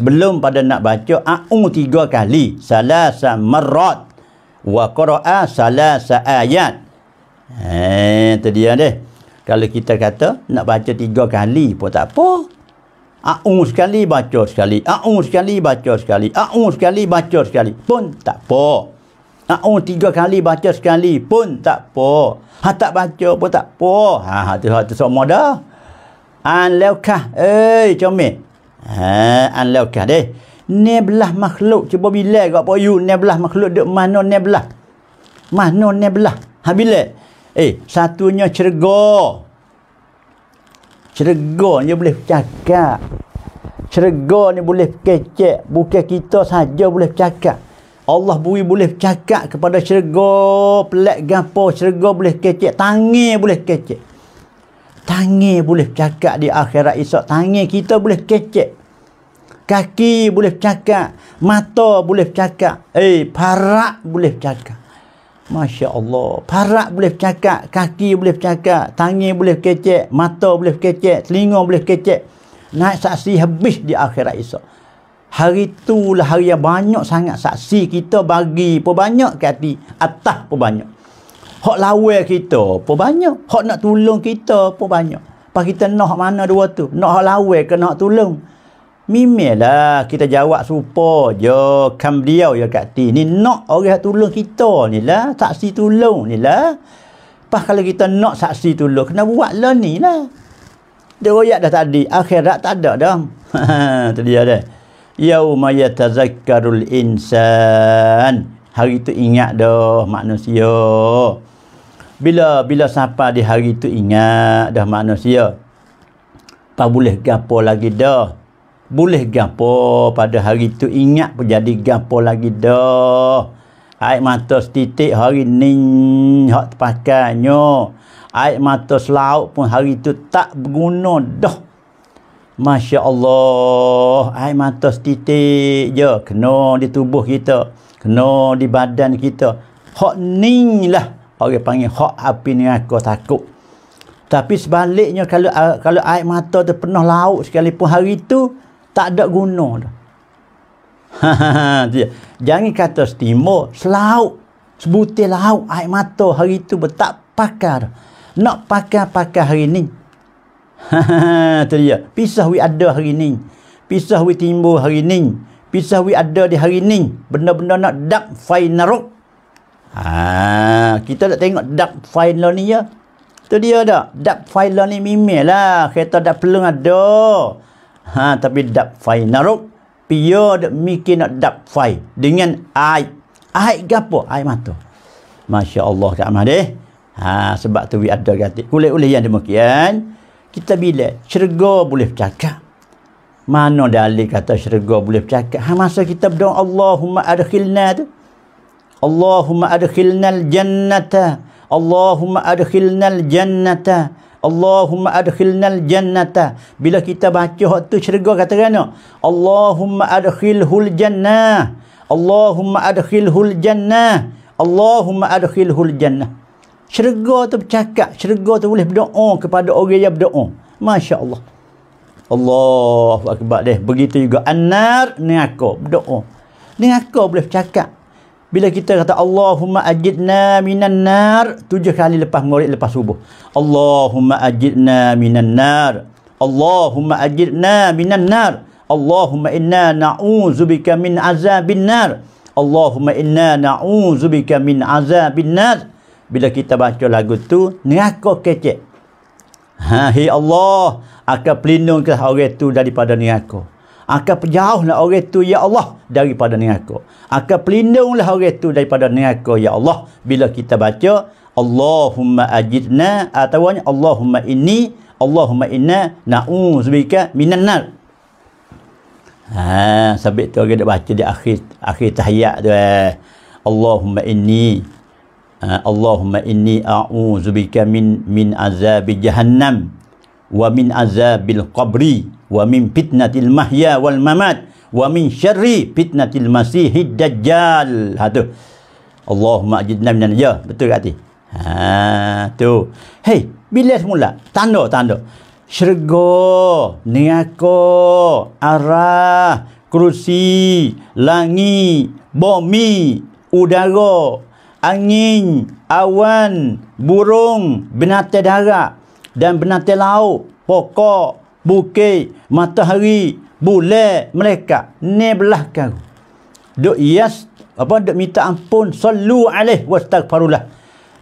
Sebelum pada nak baca, A'u tiga kali. Salasa marat. Wa qura'a salasa ayat. Eh, itu dia deh. Kalau kita kata, nak baca tiga kali pun tak apa. A'u sekali baca sekali. A'u sekali baca sekali. A'u sekali baca sekali. Pun tak apa. A'u tiga kali baca sekali pun tak apa. Ha tak baca pun tak apa. Ha, itu semua dah an leuka eh chome ha, an leuka deh ne belah makhluk cuba bila gak apa you ne belah makhluk dek mano ne belah mano ne belah boleh cakap cerga ni boleh kecek bukan kita saja boleh cakap Allah bui boleh cakap kepada cerga pelak gapo cerga boleh kecek tangi boleh kecek Tangan boleh cakap di akhirat esok. Tangan kita boleh kecek. Kaki boleh cakap. Mata boleh cakap. Eh, parak boleh cakap. Masya Allah. Parak boleh cakap. Kaki boleh cakap. Tangan boleh kecek. Mata boleh kecek. Telinga boleh kecek. Naik saksi habis di akhirat esok. Hari itulah hari yang banyak sangat saksi kita bagi. Perbanyak kati. Atas perbanyak. Hak lawan kita pun banyak. Hak nak tolong kita pun banyak. Pak kita nak mana dua tu? Nak hak lawan ke nak tolong? Mimilah kita jawab serupa je kam beliau ya kat ti. Ni nak orang hak tolong kita ni lah. Saksi tolong ni lah. Pak kalau kita nak saksi tolong, kena buat lah ni lah. Dia royak dah tadi. Akhirat tak ada dah. Itu (laughs) dia dah. Yauma yatazakkarul insan. Hari tu ingat dah manusia bila bila sampai di hari tu ingat dah manusia tak boleh gapo lagi dah boleh gapo pada hari tu ingat pun jadi gapo lagi dah air mata setitik hari ni hak terpakainya air mata selauk pun hari tu tak berguna dah Masya Allah air mata setitik je kena di tubuh kita kena di badan kita hak ni lah orang panggil hak api ni aku kan, takut tapi sebaliknya kalau ah, kalau air mata tu penuh lauk sekalipun hari tu tak ada guna (laughs) dah. Jangan kata setimo selau, sebutir lauk air mata hari tu tak pakar. Nak pakar pakar hari ni. (laughs) tu dia. Pisah we ada hari ni. Pisah we timbul hari ni. Pisah we ada di hari ni. Benda-benda nak dak fainaruk. Ha, kita nak tengok dark file ni ya. Tu dia dah. Dark file ni mimik lah. Kereta dah pelung ada. Ha, tapi dark file naruk. Pio dah mikir nak dark file. Dengan air. Air ke apa? Air mata. Masya Allah Kak Mahdi. Eh. Ha, sebab tu we ada gati. Kulit-kulit yang demikian. Kita bila cerga boleh bercakap. Mana dalil kata syurga boleh bercakap. Ha, masa kita berdoa Allahumma adkhilna tu. Allahumma al jannata Allahumma al jannata Allahumma adkhilnal jannata bila kita baca hak tu syurga kata kena Allahumma adkhilhul jannah Allahumma adkhilhul jannah Allahumma adkhilhul jannah syurga tu bercakap syurga tu boleh berdoa kepada orang yang berdoa masya-Allah Allahu akbar deh begitu juga annar ni aku berdoa ni aku boleh bercakap bila kita kata Allahumma ajidna minan nar tujuh kali lepas mengorek lepas subuh. Allahumma ajidna minan nar. Allahumma ajidna minan nar. Allahumma inna na'udzubika min azabin nar. Allahumma inna na'udzubika min azabin nar. Bila kita baca lagu tu neraka kecek. Ha hi Allah akan pelindung ke orang tu daripada neraka akan perjauhlah orang tu ya Allah daripada neraka akan pelindunglah orang tu daripada neraka ya Allah bila kita baca Allahumma ajidna atau ah, Allahumma inni Allahumma inna na'udzubika minan nar ha sabit tu orang nak baca di akhir akhir tahiyat tu eh Allahumma inni ah, Allahumma inni a'udzubika min min azab jahannam wa min azabil qabri wa min fitnatil mahya wal mamat wa min syarri fitnatil masihid dajjal ha tu Allahumma ajidna minan ya betul kat hati ha tu hey bila semula tanda tanda syurga niaka arah kerusi langi bumi udara angin awan burung binatang darat dan binatang laut, pokok, bukit, matahari, bulan mereka ni belakang. Dok yas apa dok minta ampun sallu alaihi wastaghfirullah.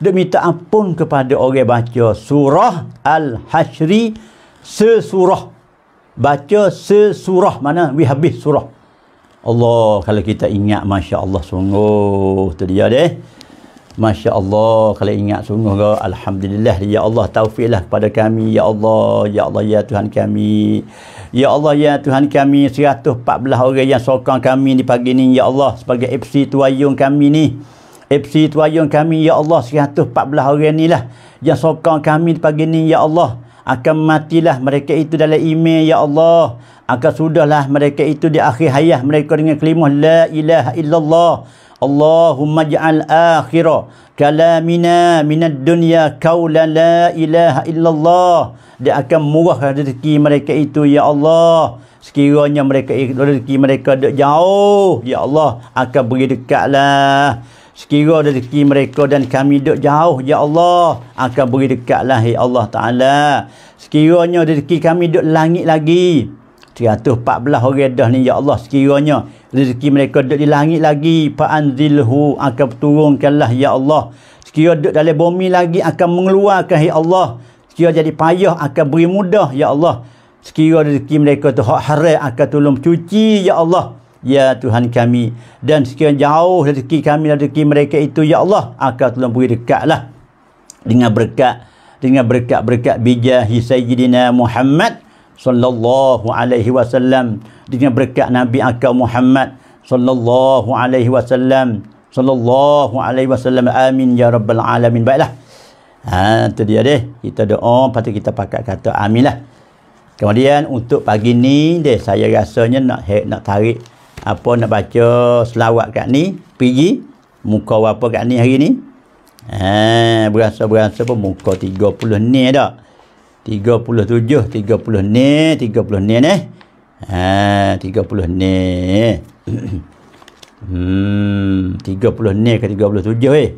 Dok minta ampun kepada orang baca surah Al-Hasyri sesurah. Baca sesurah mana we habis surah. Allah kalau kita ingat masya-Allah sungguh terdia deh. Masya Allah kalau ingat sungguh ke Alhamdulillah Ya Allah taufiklah kepada kami Ya Allah Ya Allah Ya Tuhan kami Ya Allah Ya Tuhan kami 114 orang yang sokong kami di pagi ni Ya Allah sebagai FC tuayung kami ni FC tuayung kami Ya Allah 114 orang ni lah yang sokong kami di pagi ni Ya Allah akan matilah mereka itu dalam email Ya Allah akan sudahlah mereka itu di akhir hayat mereka dengan kelimah La ilaha illallah Allahumma ja'al akhira kalamina minad dunya qawla la ilaha illallah dia akan murah rezeki mereka itu ya Allah sekiranya mereka rezeki mereka dekat jauh ya Allah akan beri dekatlah sekira rezeki mereka dan kami dekat jauh ya Allah akan beri dekatlah ya Allah taala sekiranya rezeki kami dekat langit lagi 114 orang dah ni ya Allah sekiranya rezeki mereka duduk di langit lagi Anzilhu akan turunkanlah ya Allah sekiranya duduk dalam bumi lagi akan mengeluarkan ya Allah sekiranya jadi payah akan beri mudah ya Allah sekiranya rezeki mereka tu hak haram akan tolong cuci ya Allah ya Tuhan kami dan sekiranya jauh rezeki kami rezeki mereka itu ya Allah akan tolong beri dekatlah dengan berkat dengan berkat-berkat bijahi Sayyidina Muhammad sallallahu alaihi wasallam dengan berkat Nabi Akal Muhammad sallallahu alaihi wasallam sallallahu alaihi wasallam amin ya rabbal alamin baiklah ha tu dia deh kita doa patut kita pakat kata amin lah kemudian untuk pagi ni deh saya rasanya nak nak tarik apa nak baca selawat kat ni pergi muka apa kat ni hari ni ha berasa-berasa pun muka 30 ni dah Tiga puluh tujuh, 37 30 ni puluh ni eh tiga puluh ni ha, (clears throat) hmm tiga puluh ni ke tiga puluh 37 eh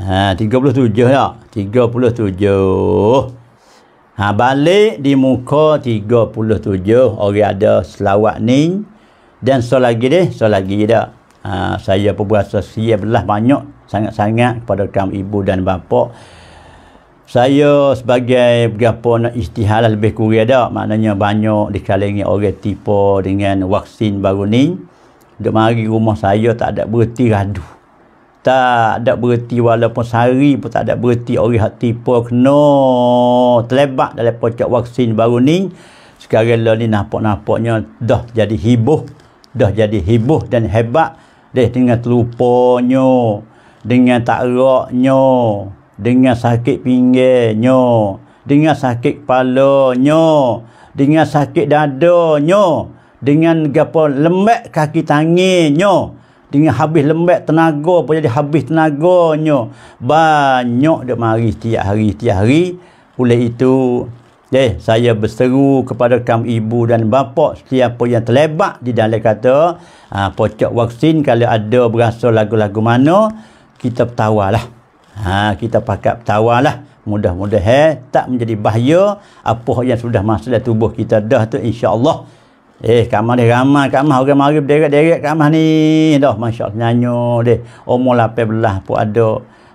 ha, puluh tujuh, ya? tak 37 ha balik di muka tiga puluh tujuh, orang ada selawat ni dan so lagi deh so lagi dah ha saya berbuat sia belah banyak sangat-sangat kepada kamu ibu dan bapa saya sebagai berapa nak istihalah lebih kurang ada maknanya banyak dikalengi orang tipu dengan vaksin baru ni duduk mari rumah saya tak ada berhenti radu tak ada berhenti walaupun sehari pun tak ada berhenti orang hak tipu kena terlebak dalam pocok vaksin baru ni sekarang lah ni nampak-nampaknya dah jadi hibuh dah jadi hibuh dan hebat dah dengan terlupanya dengan tak eraknya dengan sakit pinggir nyo dengan sakit kepala nyo dengan sakit dada nyo dengan gapo lembek kaki tangan nyo dengan habis lembek tenaga pun jadi habis tenaga nyo banyak dak mari tiap hari tiap hari oleh itu eh saya berseru kepada kamu ibu dan bapa setiap yang terlebak di dalam kata ah, pocok vaksin kalau ada berasa lagu-lagu mana kita bertawalah Ha, kita pakat tawar lah. Mudah-mudahan eh, tak menjadi bahaya apa yang sudah masuk dalam tubuh kita dah tu insya-Allah. Eh, kamar ni ramai, kamar orang mari berderet-deret kamar ni. Dah masya-Allah nyanyo deh. Umur 18 pun ada.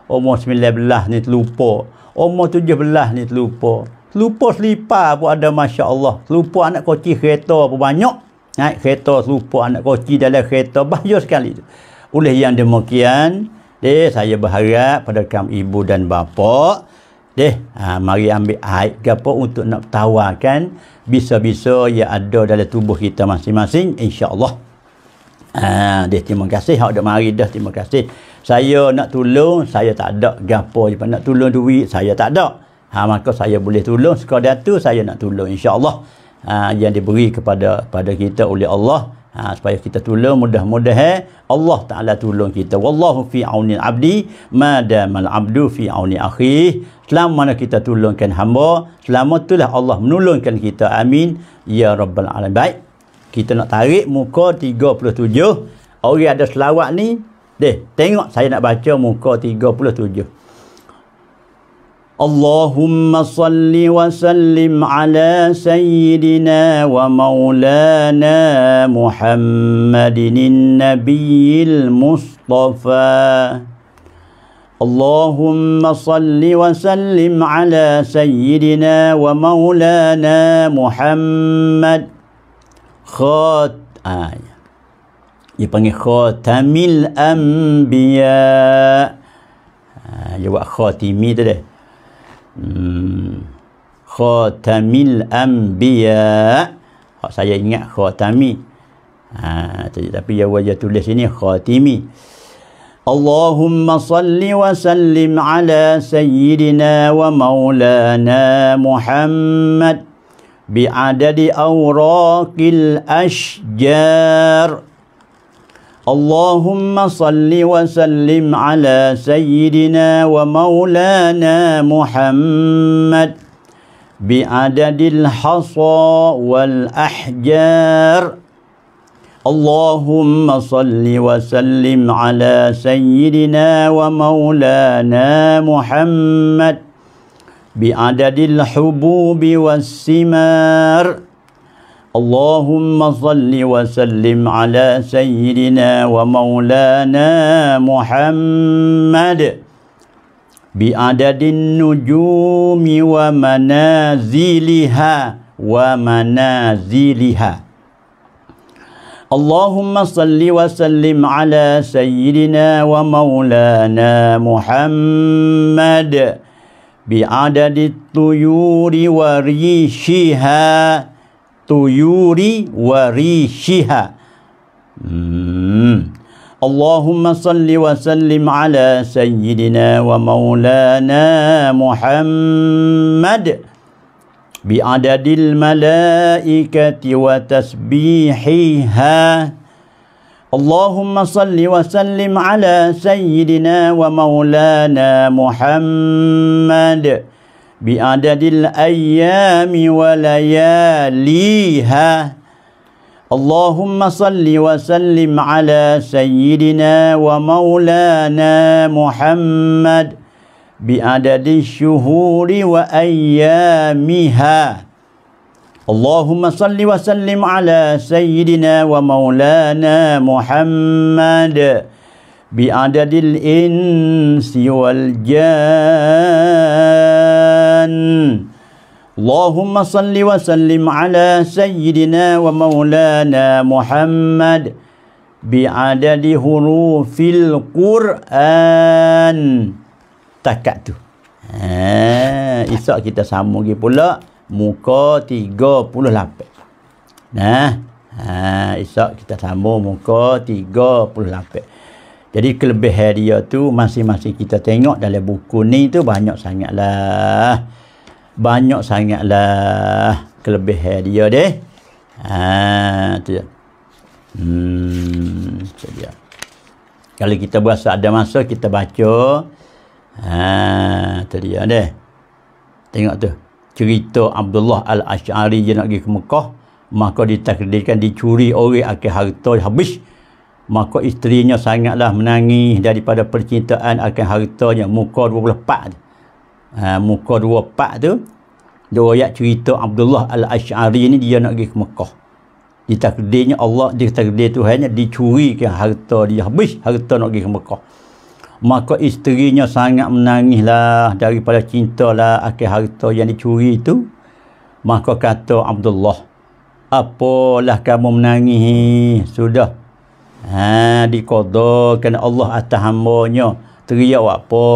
Umur 19 ni terlupa. Umur 17 ni terlupa. Terlupa selipar pun ada masya-Allah. Terlupa anak koci kereta pun banyak. Naik kereta terlupa anak kecil dalam kereta bahaya sekali tu. Oleh yang demikian, Deh, saya berharap pada kamu ibu dan bapa. Deh, ha, mari ambil air gapo untuk nak tawarkan bisa-bisa yang ada dalam tubuh kita masing-masing insya-Allah. Ha, deh terima kasih hak dak mari dah terima kasih. Saya nak tolong, saya tak ada gapo je nak tolong duit, saya tak ada. Ha, maka saya boleh tolong sekadar tu saya nak tolong insya-Allah. Ha, yang diberi kepada pada kita oleh Allah ha, supaya kita tolong mudah-mudahan Allah Taala tolong kita wallahu fi auni abdi madamal abdu fi auni akhi selama mana kita tolongkan hamba selama itulah Allah menolongkan kita amin ya rabbal alamin baik kita nak tarik muka 37 orang ada selawat ni deh tengok saya nak baca muka 37 اللهم صل وسلم على سيدنا ومولانا محمد النبي المصطفى اللهم صل وسلم على سيدنا ومولانا محمد خات آية dipanggil خاتم الأنبياء يبقى خاتمي ده khatamil anbiya oh, saya ingat khatami ha, tapi yang wajah tulis ini khatimi Allahumma salli wa sallim ala sayyidina wa maulana Muhammad bi adadi awraqil ashjar اللهم صل وسلم على سيدنا ومولانا محمد بعدد الحصى والأحجار اللهم صل وسلم على سيدنا ومولانا محمد بعدد الحبوب والثمار اللهم صل وسلم على سيدنا ومولانا محمد بعدد النجوم ومنازلها ومنازلها اللهم صل وسلم على سيدنا ومولانا محمد بعدد الطيور وريشها tuyuri warishiha اللهم صل وسلم على سيدنا ومولانا محمد بعدد الملائكة وتسبيحها اللهم صل وسلم على سيدنا ومولانا محمد بعدد الأيام ولياليها اللهم صل وسلم على سيدنا ومولانا محمد بعدد الشهور وأيامها اللهم صل وسلم على سيدنا ومولانا محمد بعدد الإنس والجان الرحمن اللهم صل وسلم على سيدنا ومولانا محمد بعدد حروف القرآن takat tu ha, esok kita sambung lagi pula muka 38 nah ha, esok kita sambung muka 38 jadi kelebihan dia tu masing-masing kita tengok dalam buku ni tu banyak sangatlah. Banyak sangatlah kelebihan dia deh. Ha tu. Hmm, dia. Kalau kita berasa ada masa kita baca ha tu dia deh. Tengok tu. Cerita Abdullah al Asyari dia nak pergi ke Mekah, maka ditakdirkan dicuri oleh akil harta habis maka isterinya sangatlah menangis daripada percintaan akan hartanya muka 24 tu uh, muka 24 tu dua ayat cerita Abdullah Al-Ash'ari ni dia nak pergi ke Mekah ditakdirnya Allah ditakdir Tuhannya dicurikan harta dia habis harta nak pergi ke Mekah maka isterinya sangat menangislah daripada cinta lah akan harta yang dicuri itu maka kata Abdullah apalah kamu menangis sudah Ha, dikodohkan Allah atas hambanya. Teriak apa?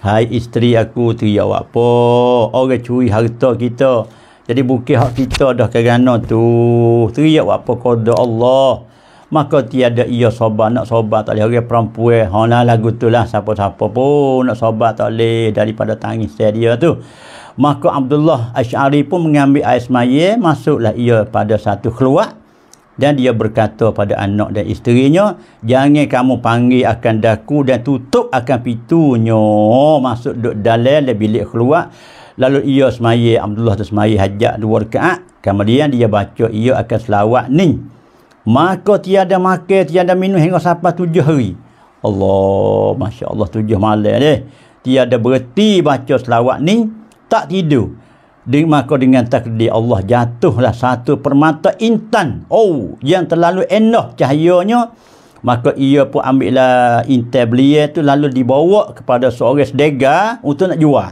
Hai isteri aku teriak apa? Orang curi harta kita. Jadi bukit hak kita dah kerana tu. Teriak apa kodoh Allah? Maka tiada ia sobat nak sobat tak boleh. Orang perempuan. Hona ha, lagu tu lah. Siapa-siapa pun nak sobat tak boleh. Daripada tangis dia tu. Maka Abdullah Ash'ari pun mengambil air semaya. Masuklah ia pada satu keluar dan dia berkata pada anak dan isterinya jangan kamu panggil akan daku dan tutup akan pitunya oh, masuk duduk dalam dan bilik keluar lalu ia semayi Abdullah tu semayi hajat dua rekaat kemudian dia baca ia akan selawat ni maka tiada makan tiada minum hingga sampai tujuh hari Allah Masya Allah tujuh malam ni tiada berhenti baca selawat ni tak tidur maka dengan takdir Allah jatuhlah satu permata intan oh yang terlalu enoh cahayanya maka ia pun ambillah intan belia tu lalu dibawa kepada seorang sedega untuk nak jual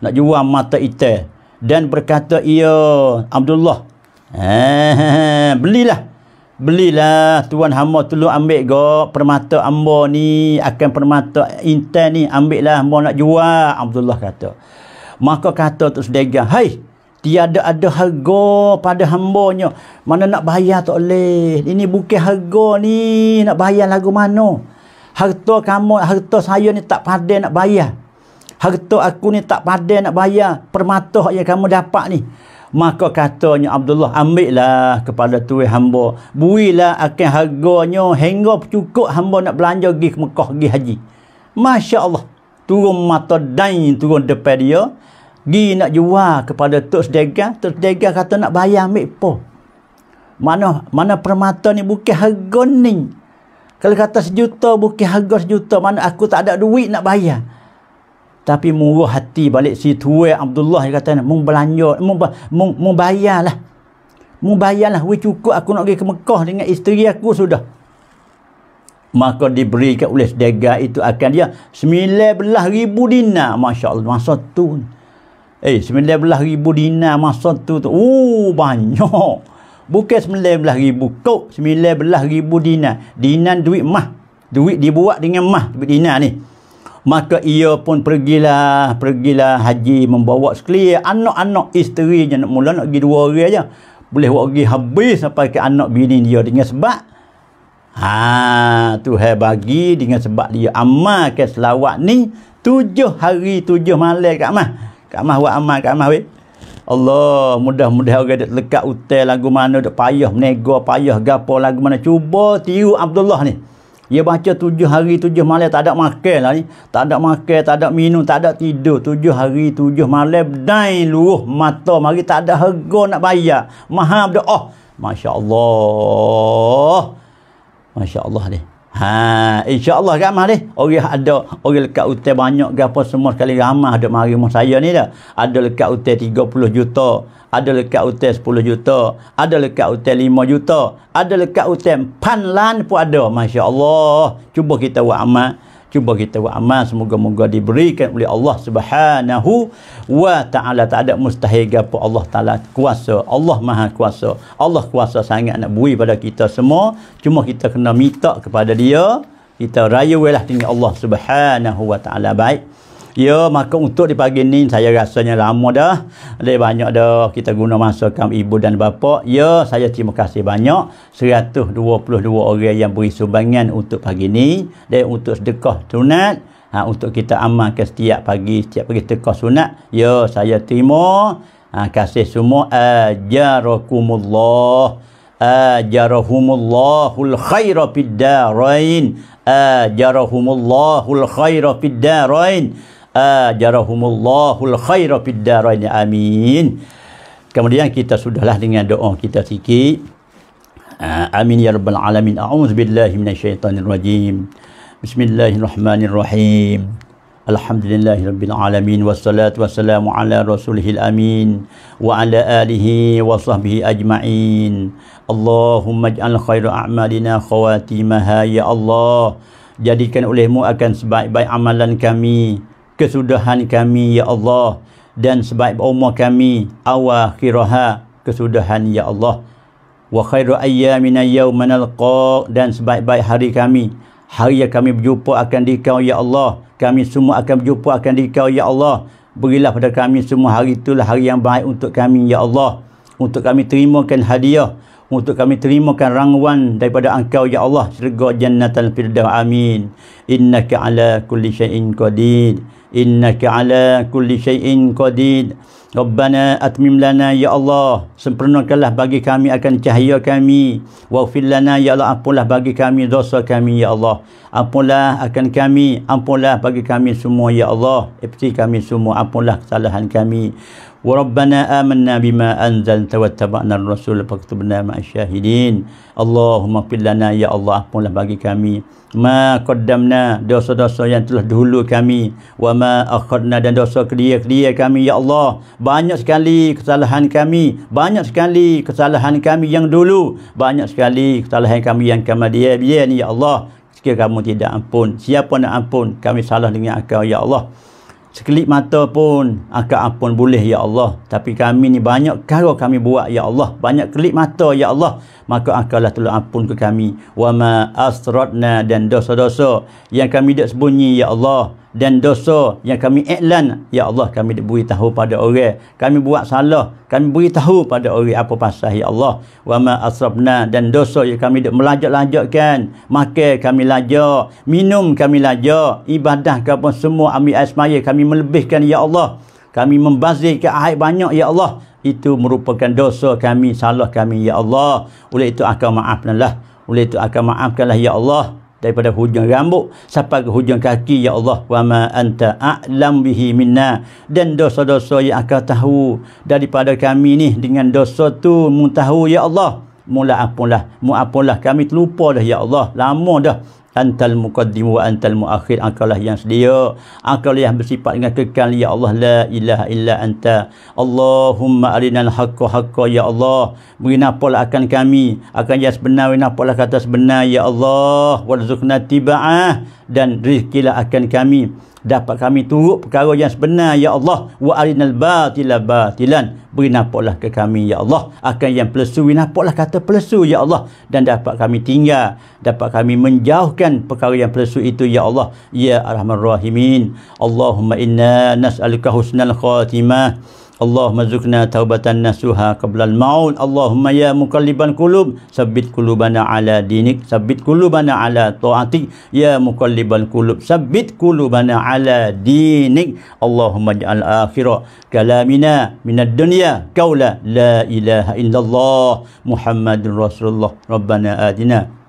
nak jual mata intan dan berkata ia Abdullah eh, (laughs) belilah belilah tuan hamba tu ambil go permata hamba ni akan permata intan ni ambillah hamba nak jual Abdullah kata Maka kata tu sedegah, hai, tiada ada harga pada hambanya. Mana nak bayar tak boleh. Ini bukan harga ni, nak bayar lagu mana. Harta kamu, harta saya ni tak pandai nak bayar. Harta aku ni tak pandai nak bayar permata yang kamu dapat ni. Maka katanya Abdullah ambillah kepada tuan hamba. Builah akan harganya hingga cukup hamba nak belanja pergi ke Mekah pergi haji. Masya Allah turun mata dain turun depan dia gi nak jual kepada tok sedega tok sedega kata nak bayar ambil po mana mana permata ni bukan harga ni kalau kata sejuta bukan harga sejuta mana aku tak ada duit nak bayar tapi murah hati balik si tuan Abdullah dia kata mung belanja mung mung bayarlah mung bayarlah we cukup aku nak pergi ke Mekah dengan isteri aku sudah maka diberikan oleh sedegar itu akan dia belah ribu dina, Masya Allah masa tu eh belah ribu dina, masa tu tu uh, banyak bukan 19,000 belah ribu dina, dina duit mah duit dibuat dengan mah duit dinar ni maka ia pun pergilah pergilah haji membawa sekalian anak-anak isterinya nak mula nak pergi dua orang aja boleh pergi habis sampai ke anak bini dia dengan sebab Ha tu hai bagi dengan sebab dia amalkan selawat ni tujuh hari tujuh malam kat mah. Kat mah buat amal kat mah weh. Allah mudah mudah orang dekat lekat hotel lagu mana dekat payah menego payah gapo lagu mana cuba tiru Abdullah ni. Dia baca tujuh hari tujuh malam tak ada makan lah ni. Tak ada makan, tak ada minum, tak ada tidur. Tujuh hari tujuh malam dai luruh mata mari tak ada harga nak bayar. Maha berdoa. Oh, Masya-Allah. Masya-Allah deh. Ha, insya-Allah ramah deh. Orang ada orang dekat hutan banyak ke apa semua sekali ramah ada mari rumah saya ni dah. Ada dekat hutan 30 juta, ada dekat hutan 10 juta, ada dekat hutan 5 juta, ada dekat hutan panlan pun ada. Masya-Allah. Cuba kita buat amal cuba kita buat amal semoga-moga diberikan oleh Allah Subhanahu wa taala tak ada mustahil gapo Allah taala kuasa Allah maha kuasa Allah kuasa sangat nak bui pada kita semua cuma kita kena minta kepada dia kita rayu welah dengan Allah Subhanahu wa taala baik Ya, maka untuk di pagi ni saya rasanya lama dah. ada banyak dah kita guna masa kami ibu dan bapa. Ya, saya terima kasih banyak. 122 orang yang beri sumbangan untuk pagi ni. Dan untuk sedekah tunat. Ha, untuk kita amalkan setiap pagi, setiap pagi sedekah sunat. Ya, saya terima. Ha, kasih semua. Ajarakumullah. Ajarahumullahul khaira fid darain. Ajarahumullahul khaira fid darain. Ajarahumullahul khaira fid darain ajarahumullahul khaira fid amin kemudian kita sudahlah dengan doa kita sikit ah, amin ya rabbal alamin a'udzu billahi minasyaitonir rajim bismillahirrahmanirrahim Alhamdulillahi Rabbil Alamin Wassalatu wassalamu ala rasulihil amin Wa ala alihi wa sahbihi ajma'in Allahumma ja'al khairu a'malina khawatimaha ya Allah Jadikan olehmu akan sebaik-baik amalan kami kesudahan kami ya Allah dan sebaik umur kami awakhiraha kesudahan ya Allah wa khairu ayyamina yawma nalqa dan sebaik-baik hari kami hari yang kami berjumpa akan dikau ya Allah kami semua akan berjumpa akan dikau ya Allah berilah pada kami semua hari itulah hari yang baik untuk kami ya Allah untuk kami terimakan hadiah untuk kami terimakan rangwan daripada engkau ya Allah syurga jannatan firdaus amin innaka ala kulli syaiin qadir innaka ala kulli syai'in qadid Rabbana atmim lana ya Allah sempurnakanlah bagi kami akan cahaya kami wa lana ya Allah ampunlah bagi kami dosa kami ya Allah ampunlah akan kami ampunlah bagi kami semua ya Allah ikuti kami semua ampunlah kesalahan kami وربنا آمنا بما أنزلت واتبعنا الرسول فاكتبنا مع الشاهدين اللهم اغفر لنا يا الله أحمله باقي كامي ما قدمنا دوسا دوسا yang telah dahulu kami وما أخذنا dan dosa kedia kedia kami يا ya الله banyak sekali kesalahan kami banyak sekali kesalahan kami yang dulu banyak sekali kesalahan kami yang kami dia dia ni يا ya الله jika kamu tidak ampun siapa nak ampun kami salah dengan engkau ya Allah sekelip mata pun akan pun boleh ya Allah tapi kami ni banyak kalau kami buat ya Allah banyak kelip mata ya Allah maka akanlah tolong ampun ke kami wa ma asratna dan dosa-dosa yang kami dah sembunyi ya Allah dan dosa yang kami iklan ya Allah kami tahu pada orang kami buat salah kami tahu pada orang apa pasal ya Allah wa ma asrabna dan dosa yang kami dak melajak-lajakkan makan kami lajak minum kami lajak ibadah ke apa semua ami asmaya kami melebihkan ya Allah kami membazirkan air banyak ya Allah itu merupakan dosa kami salah kami ya Allah oleh itu akan maafkanlah oleh itu akan maafkanlah ya Allah daripada hujung rambut sampai ke hujung kaki ya Allah wa ma anta a'lam bihi minna dan dosa-dosa yang akan tahu daripada kami ni dengan dosa tu mu tahu ya Allah mula apunlah mu apunlah kami terlupa dah ya Allah lama dah antal muqaddim wa antal muakhir akalah yang sedia akal lah yang bersifat dengan kekal ya Allah la ilaha illa anta Allahumma arinal haqqa haqqa ya Allah beri nafal akan kami akan yang sebenar beri nafal kata sebenar ya Allah warzuqna dan rizkilah akan kami dapat kami turut perkara yang sebenar ya Allah wa arinal batila batilan beri nampaklah ke kami ya Allah akan yang pelesu nampaklah kata pelesu ya Allah dan dapat kami tinggal dapat kami menjauhkan perkara yang pelesu itu ya Allah ya arhamar rahimin Allahumma inna nas'aluka husnal khatimah اللهم زكنا توبة نسوها قبل الموت اللهم يا مقلب القلوب ثبت قلوبنا على دينك ثبت قلوبنا على طاعتك يا مقلب القلوب ثبت قلوبنا على دينك اللهم اجعل الآخرة كلامنا من الدنيا قولا لا إله إلا الله محمد رسول الله ربنا آتنا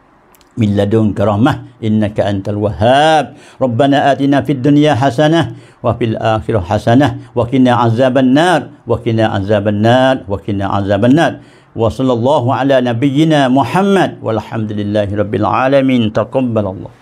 min ladunka rahmah innaka antal wahhab rabbana atina fid dunya hasanah wa fil akhirati hasanah wa qina azaban nar wa qina azaban nar wa qina azaban nar wa sallallahu ala nabiyyina muhammad walhamdulillahi rabbil alamin taqabbalallahu